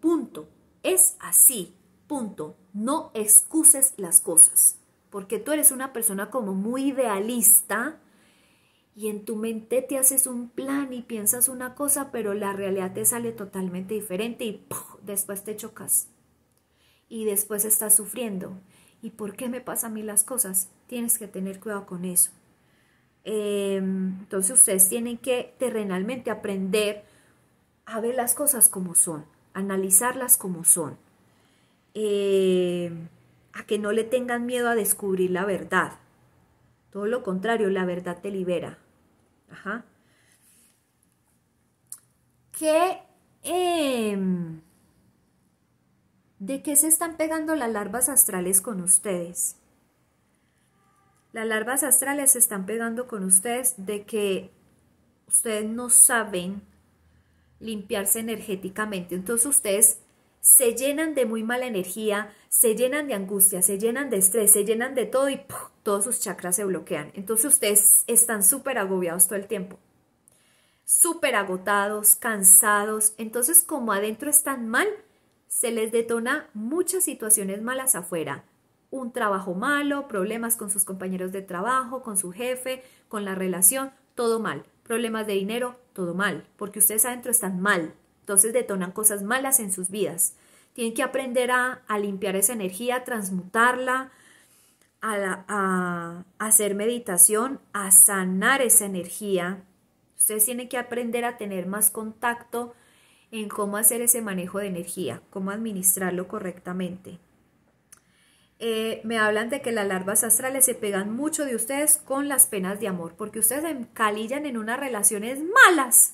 Speaker 1: Punto. Es así. Punto. No excuses las cosas. Porque tú eres una persona como muy idealista y en tu mente te haces un plan y piensas una cosa, pero la realidad te sale totalmente diferente y después te chocas. Y después estás sufriendo. ¿Y por qué me pasan a mí las cosas? Tienes que tener cuidado con eso. Em, entonces ustedes tienen que terrenalmente aprender a ver las cosas como son, analizarlas como son, em, a que no le tengan miedo a descubrir la verdad. Todo lo contrario, la verdad te libera. Ajá. ¿Qué? Em, ¿De qué se están pegando las larvas astrales con ustedes? Las larvas astrales se están pegando con ustedes de que ustedes no saben limpiarse energéticamente. Entonces ustedes se llenan de muy mala energía, se llenan de angustia, se llenan de estrés, se llenan de todo y todos sus chakras se bloquean. Entonces ustedes están súper agobiados todo el tiempo, súper agotados, cansados. Entonces como adentro están mal, se les detona muchas situaciones malas afuera. Un trabajo malo, problemas con sus compañeros de trabajo, con su jefe, con la relación, todo mal. Problemas de dinero, todo mal, porque ustedes adentro están mal. Entonces detonan cosas malas en sus vidas. Tienen que aprender a, limpiar esa energía, a transmutarla, a, a, hacer meditación, a sanar esa energía. Ustedes tienen que aprender a tener más contacto en cómo hacer ese manejo de energía, cómo administrarlo correctamente. Eh, me hablan de que las larvas astrales se pegan mucho de ustedes con las penas de amor, porque ustedes se encalillan en unas relaciones malas.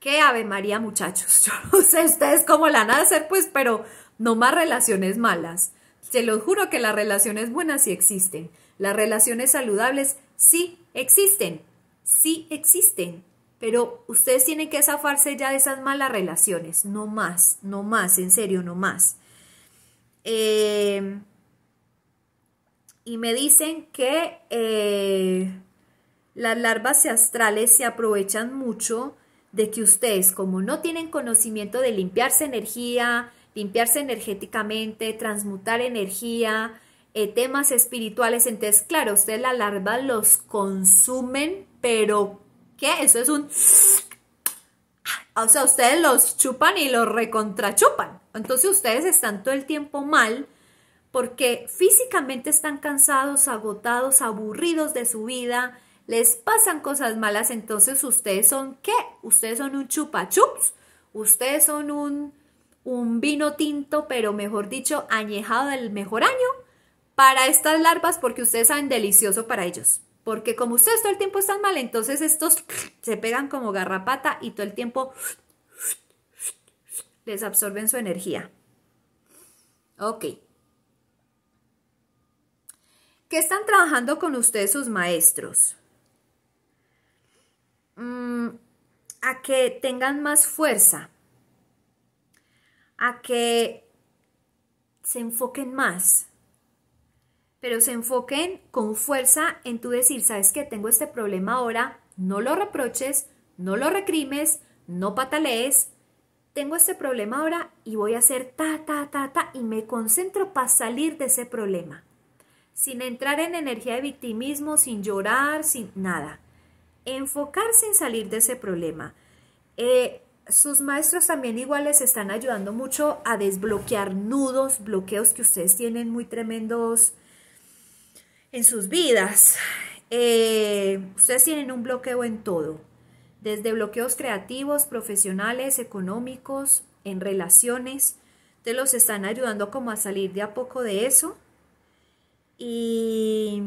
Speaker 1: ¡Qué ave María, muchachos! *laughs* Yo no sé ustedes cómo la van a hacer, pues, pero no más relaciones malas. Se los juro que las relaciones buenas sí existen. Las relaciones saludables sí existen. Sí existen. Pero ustedes tienen que zafarse ya de esas malas relaciones, no más, no más, en serio, no más. Eh, y me dicen que eh, las larvas astrales se aprovechan mucho de que ustedes, como no tienen conocimiento de limpiarse energía, limpiarse energéticamente, transmutar energía, eh, temas espirituales, entonces, claro, ustedes las larvas los consumen, pero ¿Qué? Eso es un... O sea, ustedes los chupan y los recontrachupan. Entonces ustedes están todo el tiempo mal porque físicamente están cansados, agotados, aburridos de su vida, les pasan cosas malas, entonces ustedes son qué? Ustedes son un chupachups, ustedes son un, un vino tinto, pero mejor dicho, añejado del mejor año para estas larvas porque ustedes saben delicioso para ellos porque como ustedes todo el tiempo están mal, entonces estos se pegan como garrapata y todo el tiempo les absorben su energía. Ok. ¿Qué están trabajando con ustedes sus maestros? Mm, a que tengan más fuerza, a que se enfoquen más, pero se enfoquen con fuerza en tú decir, sabes que tengo este problema ahora, no lo reproches, no lo recrimes, no patalees, tengo este problema ahora y voy a hacer ta, ta, ta, ta y me concentro para salir de ese problema, sin entrar en energía de victimismo, sin llorar, sin nada. Enfocarse en salir de ese problema. Eh, sus maestros también igual les están ayudando mucho a desbloquear nudos, bloqueos que ustedes tienen muy tremendos en sus vidas. Eh, ustedes tienen un bloqueo en todo, desde bloqueos creativos, profesionales, económicos, en relaciones. Te los están ayudando como a salir de a poco de eso. Y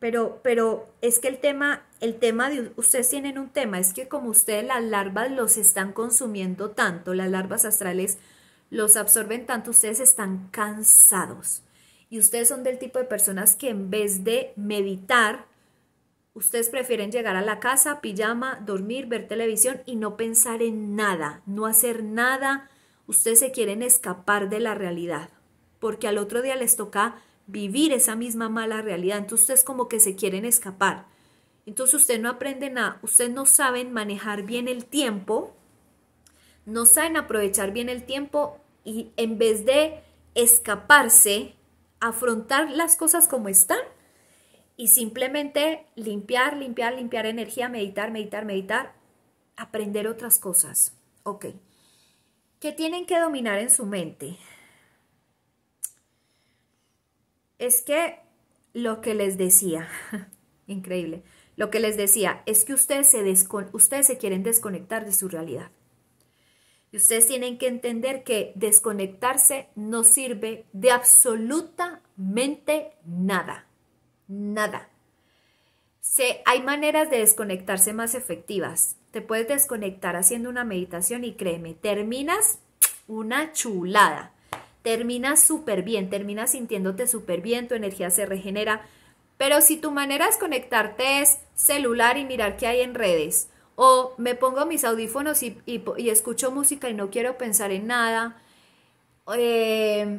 Speaker 1: pero, pero es que el tema, el tema de ustedes tienen un tema, es que como ustedes las larvas los están consumiendo tanto, las larvas astrales los absorben tanto, ustedes están cansados y ustedes son del tipo de personas que en vez de meditar, ustedes prefieren llegar a la casa, pijama, dormir, ver televisión y no pensar en nada, no hacer nada, ustedes se quieren escapar de la realidad, porque al otro día les toca vivir esa misma mala realidad, entonces ustedes como que se quieren escapar. Entonces ustedes no aprenden a ustedes no saben manejar bien el tiempo, no saben aprovechar bien el tiempo y en vez de escaparse afrontar las cosas como están y simplemente limpiar, limpiar, limpiar energía, meditar, meditar, meditar, aprender otras cosas. Ok. ¿Qué tienen que dominar en su mente? Es que lo que les decía, *laughs* increíble, lo que les decía es que ustedes se, ustedes se quieren desconectar de su realidad. Y ustedes tienen que entender que desconectarse no sirve de absolutamente nada. Nada. Se, hay maneras de desconectarse más efectivas. Te puedes desconectar haciendo una meditación y créeme, terminas una chulada. Terminas súper bien, terminas sintiéndote súper bien, tu energía se regenera. Pero si tu manera de conectarte es celular y mirar qué hay en redes, o me pongo mis audífonos y, escucho música y no quiero pensar en nada. Eh,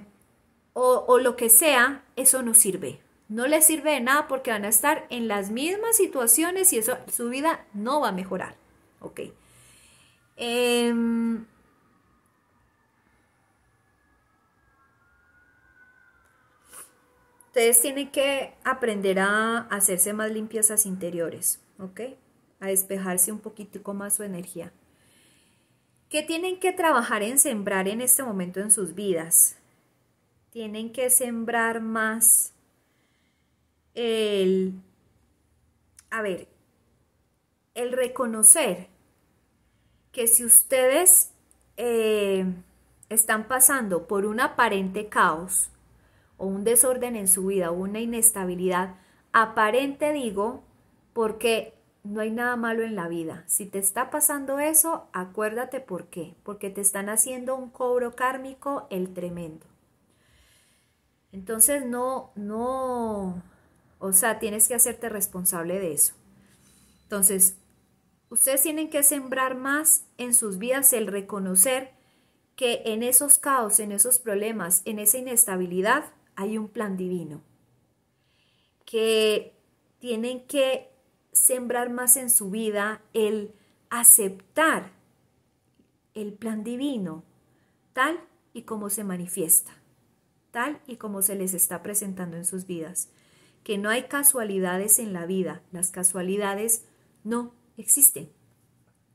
Speaker 1: o, lo que sea, eso no sirve. No les sirve de nada porque van a estar en las mismas situaciones y eso, su vida no va a mejorar. Ok. Em, ustedes tienen que aprender a hacerse más limpiezas interiores. Ok a despejarse un poquitico más su energía. ¿Qué tienen que trabajar en sembrar en este momento en sus vidas? Tienen que sembrar más el, a ver, el reconocer que si ustedes eh, están pasando por un aparente caos o un desorden en su vida o una inestabilidad, aparente digo porque no hay nada malo en la vida. Si te está pasando eso, acuérdate por qué. Porque te están haciendo un cobro kármico el tremendo. Entonces no, no, o sea, tienes que hacerte responsable de eso. Entonces, ustedes tienen que sembrar más en sus vidas el reconocer que en esos caos, en esos problemas, en esa inestabilidad, hay un plan divino. Que tienen que sembrar más en su vida el aceptar el plan divino tal y como se manifiesta, tal y como se les está presentando en sus vidas. Que no hay casualidades en la vida, las casualidades no existen.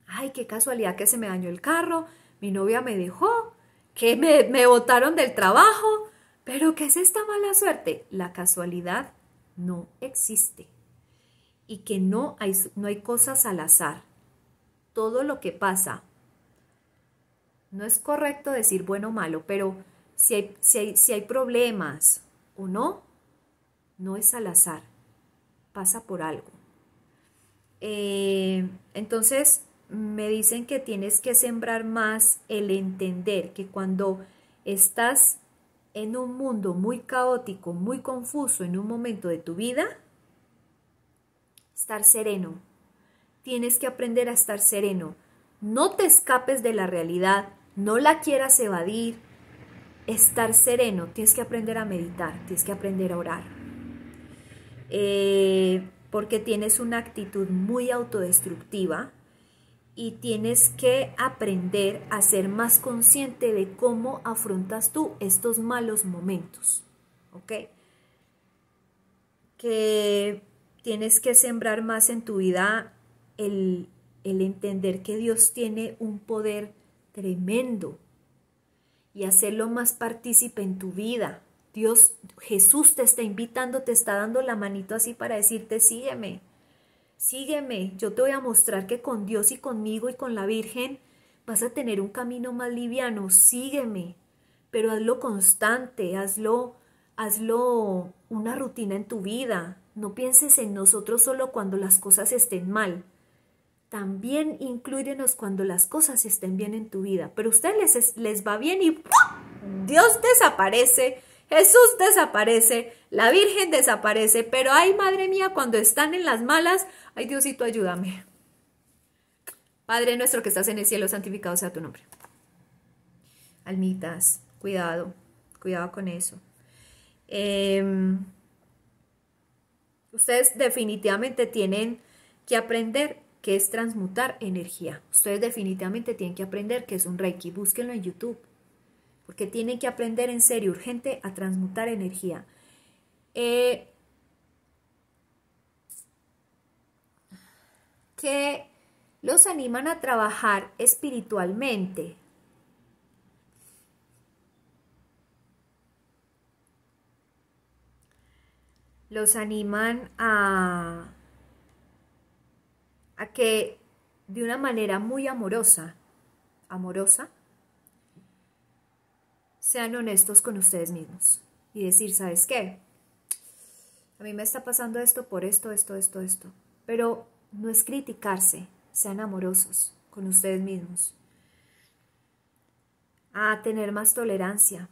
Speaker 1: Ay, qué casualidad que se me dañó el carro, mi novia me dejó, que me, me botaron del trabajo, pero ¿qué es esta mala suerte? La casualidad no existe y que no hay, no hay cosas al azar. Todo lo que pasa. No es correcto decir bueno o malo, pero si hay, problemas o no, no es al azar. Pasa por algo. Eh, entonces, me dicen que tienes que sembrar más el entender que cuando estás en un mundo muy caótico, muy confuso en un momento de tu vida, estar sereno. Tienes que aprender a estar sereno. No te escapes de la realidad, no la quieras evadir. Estar sereno, tienes que aprender a meditar, tienes que aprender a orar. Eh, porque tienes una actitud muy autodestructiva y tienes que aprender a ser más consciente de cómo afrontas tú estos malos momentos. ¿Ok? Que tienes que sembrar más en tu vida el, entender que Dios tiene un poder tremendo y hacerlo más partícipe en tu vida. Dios, Jesús te está invitando, te está dando la manito así para decirte, sígueme, sígueme, yo te voy a mostrar que con Dios y conmigo y con la Virgen vas a tener un camino más liviano, sígueme, pero hazlo constante, hazlo, hazlo una rutina en tu vida, no pienses en nosotros solo cuando las cosas estén mal. También incluyenos cuando las cosas estén bien en tu vida. Pero a usted les, les va bien y Dios desaparece, Jesús desaparece, la Virgen desaparece. Pero ay, madre mía, cuando están en las malas, ay Diosito, ayúdame. Padre nuestro que estás en el cielo, santificado sea tu nombre. Almitas, cuidado, cuidado con eso. Eh, Ustedes definitivamente tienen que aprender qué es transmutar energía. Ustedes definitivamente tienen que aprender qué es un Reiki. Búsquenlo en YouTube. Porque tienen que aprender en serio, urgente, a transmutar energía. Eh, que los animan a trabajar espiritualmente. los animan a, que de una manera muy amorosa, amorosa, sean honestos con ustedes mismos y decir, ¿sabes qué? A mí me está pasando esto por esto, esto, esto, esto. Pero no es criticarse, sean amorosos con ustedes mismos. A tener más tolerancia,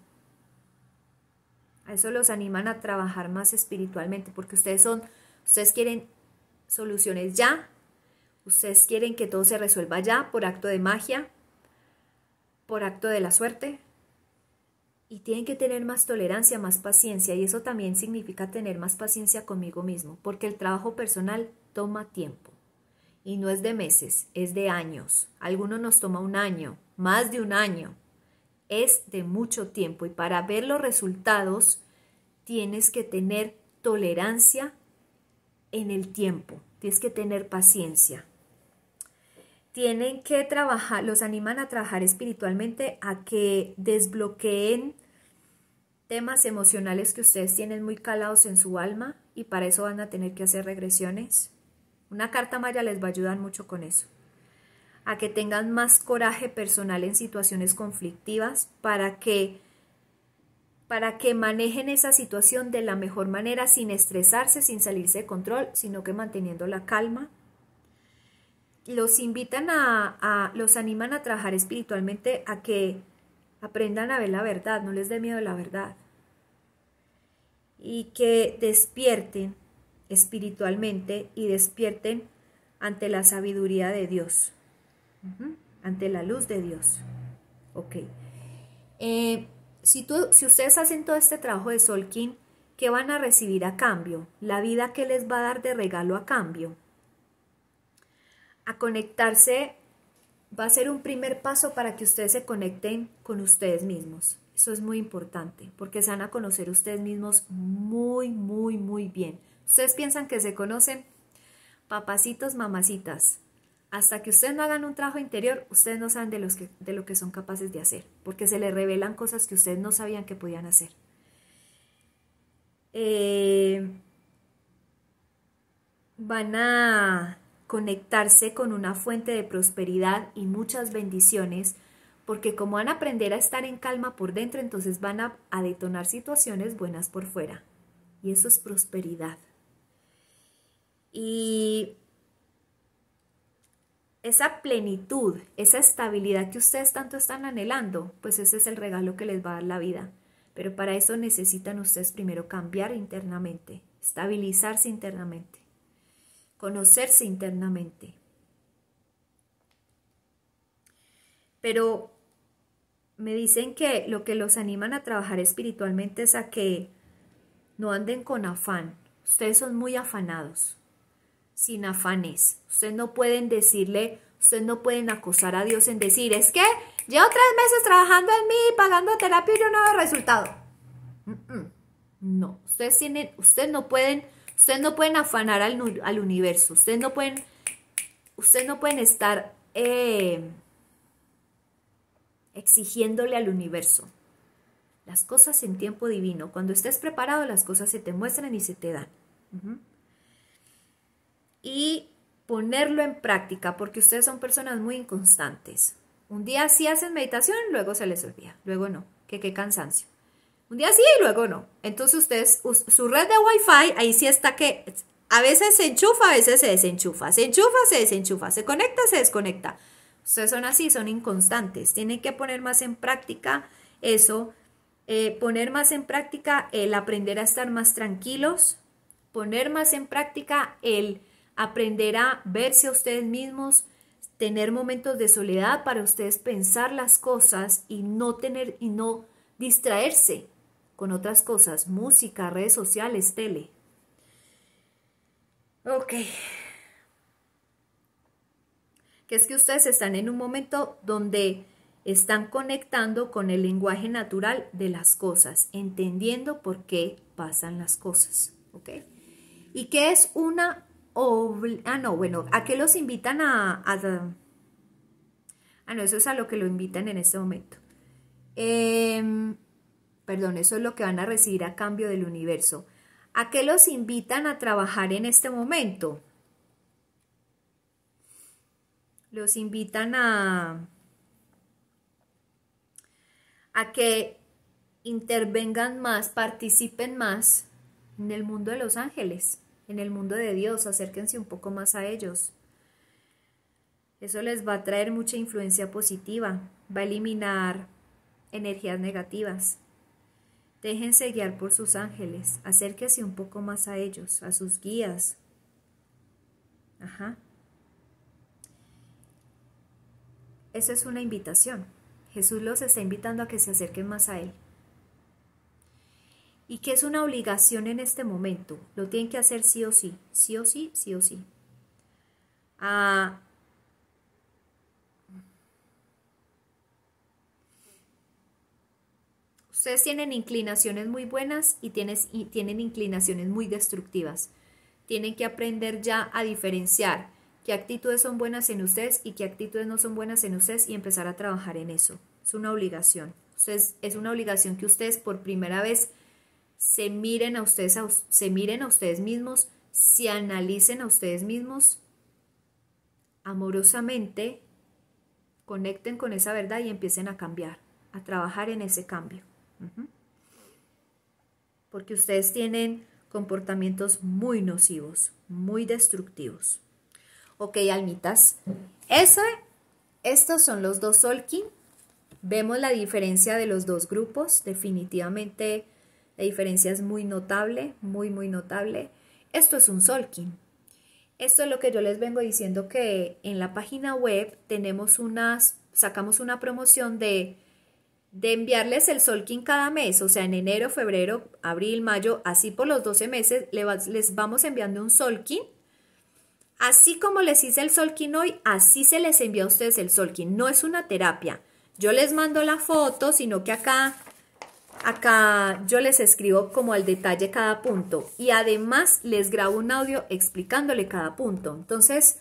Speaker 1: eso los animan a trabajar más espiritualmente, porque ustedes son, ustedes quieren soluciones ya, ustedes quieren que todo se resuelva ya por acto de magia, por acto de la suerte. Y tienen que tener más tolerancia, más paciencia, y eso también significa tener más paciencia conmigo mismo, porque el trabajo personal toma tiempo. Y no es de meses, es de años. algunos nos toma un año, más de un año, es de mucho tiempo y para ver los resultados tienes que tener tolerancia en el tiempo, tienes que tener paciencia. Tienen que trabajar, los animan a trabajar espiritualmente, a que desbloqueen temas emocionales que ustedes tienen muy calados en su alma y para eso van a tener que hacer regresiones. Una carta Maya les va a ayudar mucho con eso a que tengan más coraje personal en situaciones conflictivas para que para que manejen esa situación de la mejor manera sin estresarse, sin salirse de control, sino que manteniendo la calma. Los invitan a, a los animan a trabajar espiritualmente a que aprendan a ver la verdad, no les dé miedo la verdad. Y que despierten espiritualmente y despierten ante la sabiduría de Dios. Ante la luz de Dios. Ok. Eh, si, tú, si ustedes hacen todo este trabajo de Solkin, ¿qué van a recibir a cambio? La vida que les va a dar de regalo a cambio. A conectarse va a ser un primer paso para que ustedes se conecten con ustedes mismos. Eso es muy importante porque se van a conocer ustedes mismos muy, muy, muy bien. Ustedes piensan que se conocen papacitos, mamacitas, hasta que ustedes no hagan un trabajo interior, ustedes no saben de, lo que son capaces de hacer, porque se les revelan cosas que ustedes no sabían que podían hacer. Eh, van a conectarse con una fuente de prosperidad y muchas bendiciones, porque como van a aprender a estar en calma por dentro, entonces van a detonar situaciones buenas por fuera. Y eso es prosperidad. Y esa plenitud, esa estabilidad que ustedes tanto están anhelando, pues ese es el regalo que les va a dar la vida. Pero para eso necesitan ustedes primero cambiar internamente, estabilizarse internamente, conocerse internamente. Pero me dicen que lo que los animan a trabajar espiritualmente es a que no anden con afán. Ustedes son muy afanados sin afanes. Ustedes no pueden decirle, ustedes no pueden acosar a Dios en decir, es que llevo tres meses trabajando en mí, pagando terapia y yo no veo resultado. No, ustedes tienen, ustedes no pueden, ustedes no pueden afanar al, universo, ustedes no pueden, ustedes no pueden estar eh, exigiéndole al universo. Las cosas en tiempo divino, cuando estés preparado, las cosas se te muestran y se te dan y ponerlo en práctica, porque ustedes son personas muy inconstantes. Un día sí hacen meditación, luego se les olvida, luego no, que qué cansancio. Un día sí y luego no. Entonces ustedes, su red de Wi-Fi, ahí sí está que a veces se enchufa, a veces se desenchufa, se enchufa, se desenchufa, se conecta, se desconecta. Ustedes son así, son inconstantes. Tienen que poner más en práctica eso, eh, poner más en práctica el aprender a estar más tranquilos, poner más en práctica el aprender a verse a ustedes mismos, tener momentos de soledad para ustedes pensar las cosas y no tener y no distraerse con otras cosas, música, redes sociales, tele. Ok. Que es que ustedes están en un momento donde están conectando con el lenguaje natural de las cosas, entendiendo por qué pasan las cosas. ¿Ok? ¿Y qué es una Ah, no, bueno, ¿a qué los invitan a, a Ah, no, eso es a lo que lo invitan en este momento. Em, perdón, eso es lo que van a recibir a cambio del universo. ¿A qué los invitan a trabajar en este momento? Los invitan a, a que intervengan más, participen más en el mundo de los ángeles en el mundo de Dios, acérquense un poco más a ellos. Eso les va a traer mucha influencia positiva, va a eliminar energías negativas. Déjense guiar por sus ángeles, acérquese un poco más a ellos, a sus guías. Ajá. Eso es una invitación. Jesús los está invitando a que se acerquen más a Él y que es una obligación en este momento. Lo tienen que hacer sí o sí, sí o sí, sí o sí. Ah, ustedes tienen inclinaciones muy buenas y, tienen inclinaciones muy destructivas. Tienen que aprender ya a diferenciar qué actitudes son buenas en ustedes y qué actitudes no son buenas en ustedes y empezar a trabajar en eso. Es una obligación. es una obligación que ustedes por primera vez se miren a ustedes, se miren a ustedes mismos, se analicen a ustedes mismos amorosamente, conecten con esa verdad y empiecen a cambiar, a trabajar en ese cambio. Porque ustedes tienen comportamientos muy nocivos, muy destructivos. Ok, almitas. Ese, estos son los dos Solkin. Vemos la diferencia de los dos grupos. Definitivamente la diferencia es muy notable, muy, muy notable. Esto es un Solkin. Esto es lo que yo les vengo diciendo que en la página web tenemos unas, sacamos una promoción de, de enviarles el Solkin cada mes, o sea, en enero, febrero, abril, mayo, así por los 12 meses les vamos enviando un Solkin. Así como les hice el Solkin hoy, así se les envía a ustedes el Solkin. No es una terapia. Yo les mando la foto, sino que acá Acá yo les escribo como al detalle cada punto y además les grabo un audio explicándole cada punto. Entonces,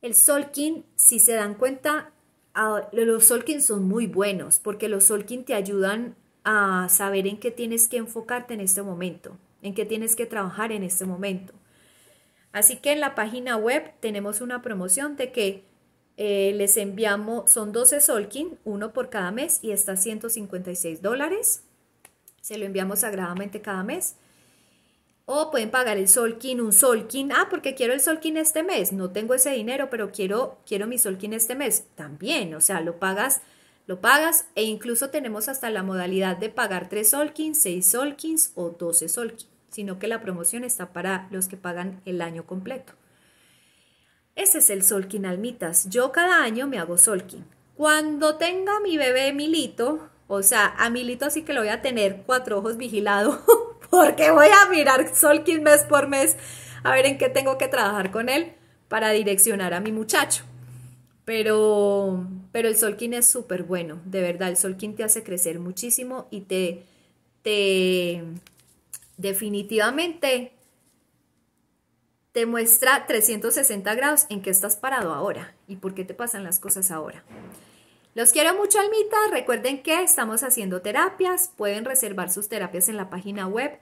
Speaker 1: el Solkin, si se dan cuenta, ah, los Solkin son muy buenos porque los Solkin te ayudan a saber en qué tienes que enfocarte en este momento, en qué tienes que trabajar en este momento. Así que en la página web tenemos una promoción de que eh, les enviamos, son 12 Solkin, uno por cada mes y está a 156 dólares. Se lo enviamos sagradamente cada mes. O pueden pagar el Solkin, un Solkin. Ah, porque quiero el Solkin este mes. No tengo ese dinero, pero quiero, quiero mi Solkin este mes. También, o sea, lo pagas, lo pagas. E incluso tenemos hasta la modalidad de pagar 3 Solkin, 6 Solkins o 12 Solkin. Sino que la promoción está para los que pagan el año completo. Ese es el solkin almitas. Yo cada año me hago solkin. Cuando tenga mi bebé Milito, o sea, a Milito sí que lo voy a tener cuatro ojos vigilado, *laughs* porque voy a mirar solkin mes por mes a ver en qué tengo que trabajar con él para direccionar a mi muchacho. Pero, pero el solkin es súper bueno, de verdad, el solkin te hace crecer muchísimo y te, te definitivamente te muestra 360 grados en qué estás parado ahora y por qué te pasan las cosas ahora. Los quiero mucho, almita. Recuerden que estamos haciendo terapias. Pueden reservar sus terapias en la página web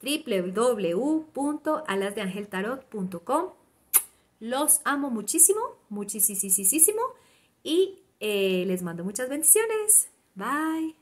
Speaker 1: www.alasdeangeltarot.com. Los amo muchísimo, muchísimo, y eh, les mando muchas bendiciones. Bye.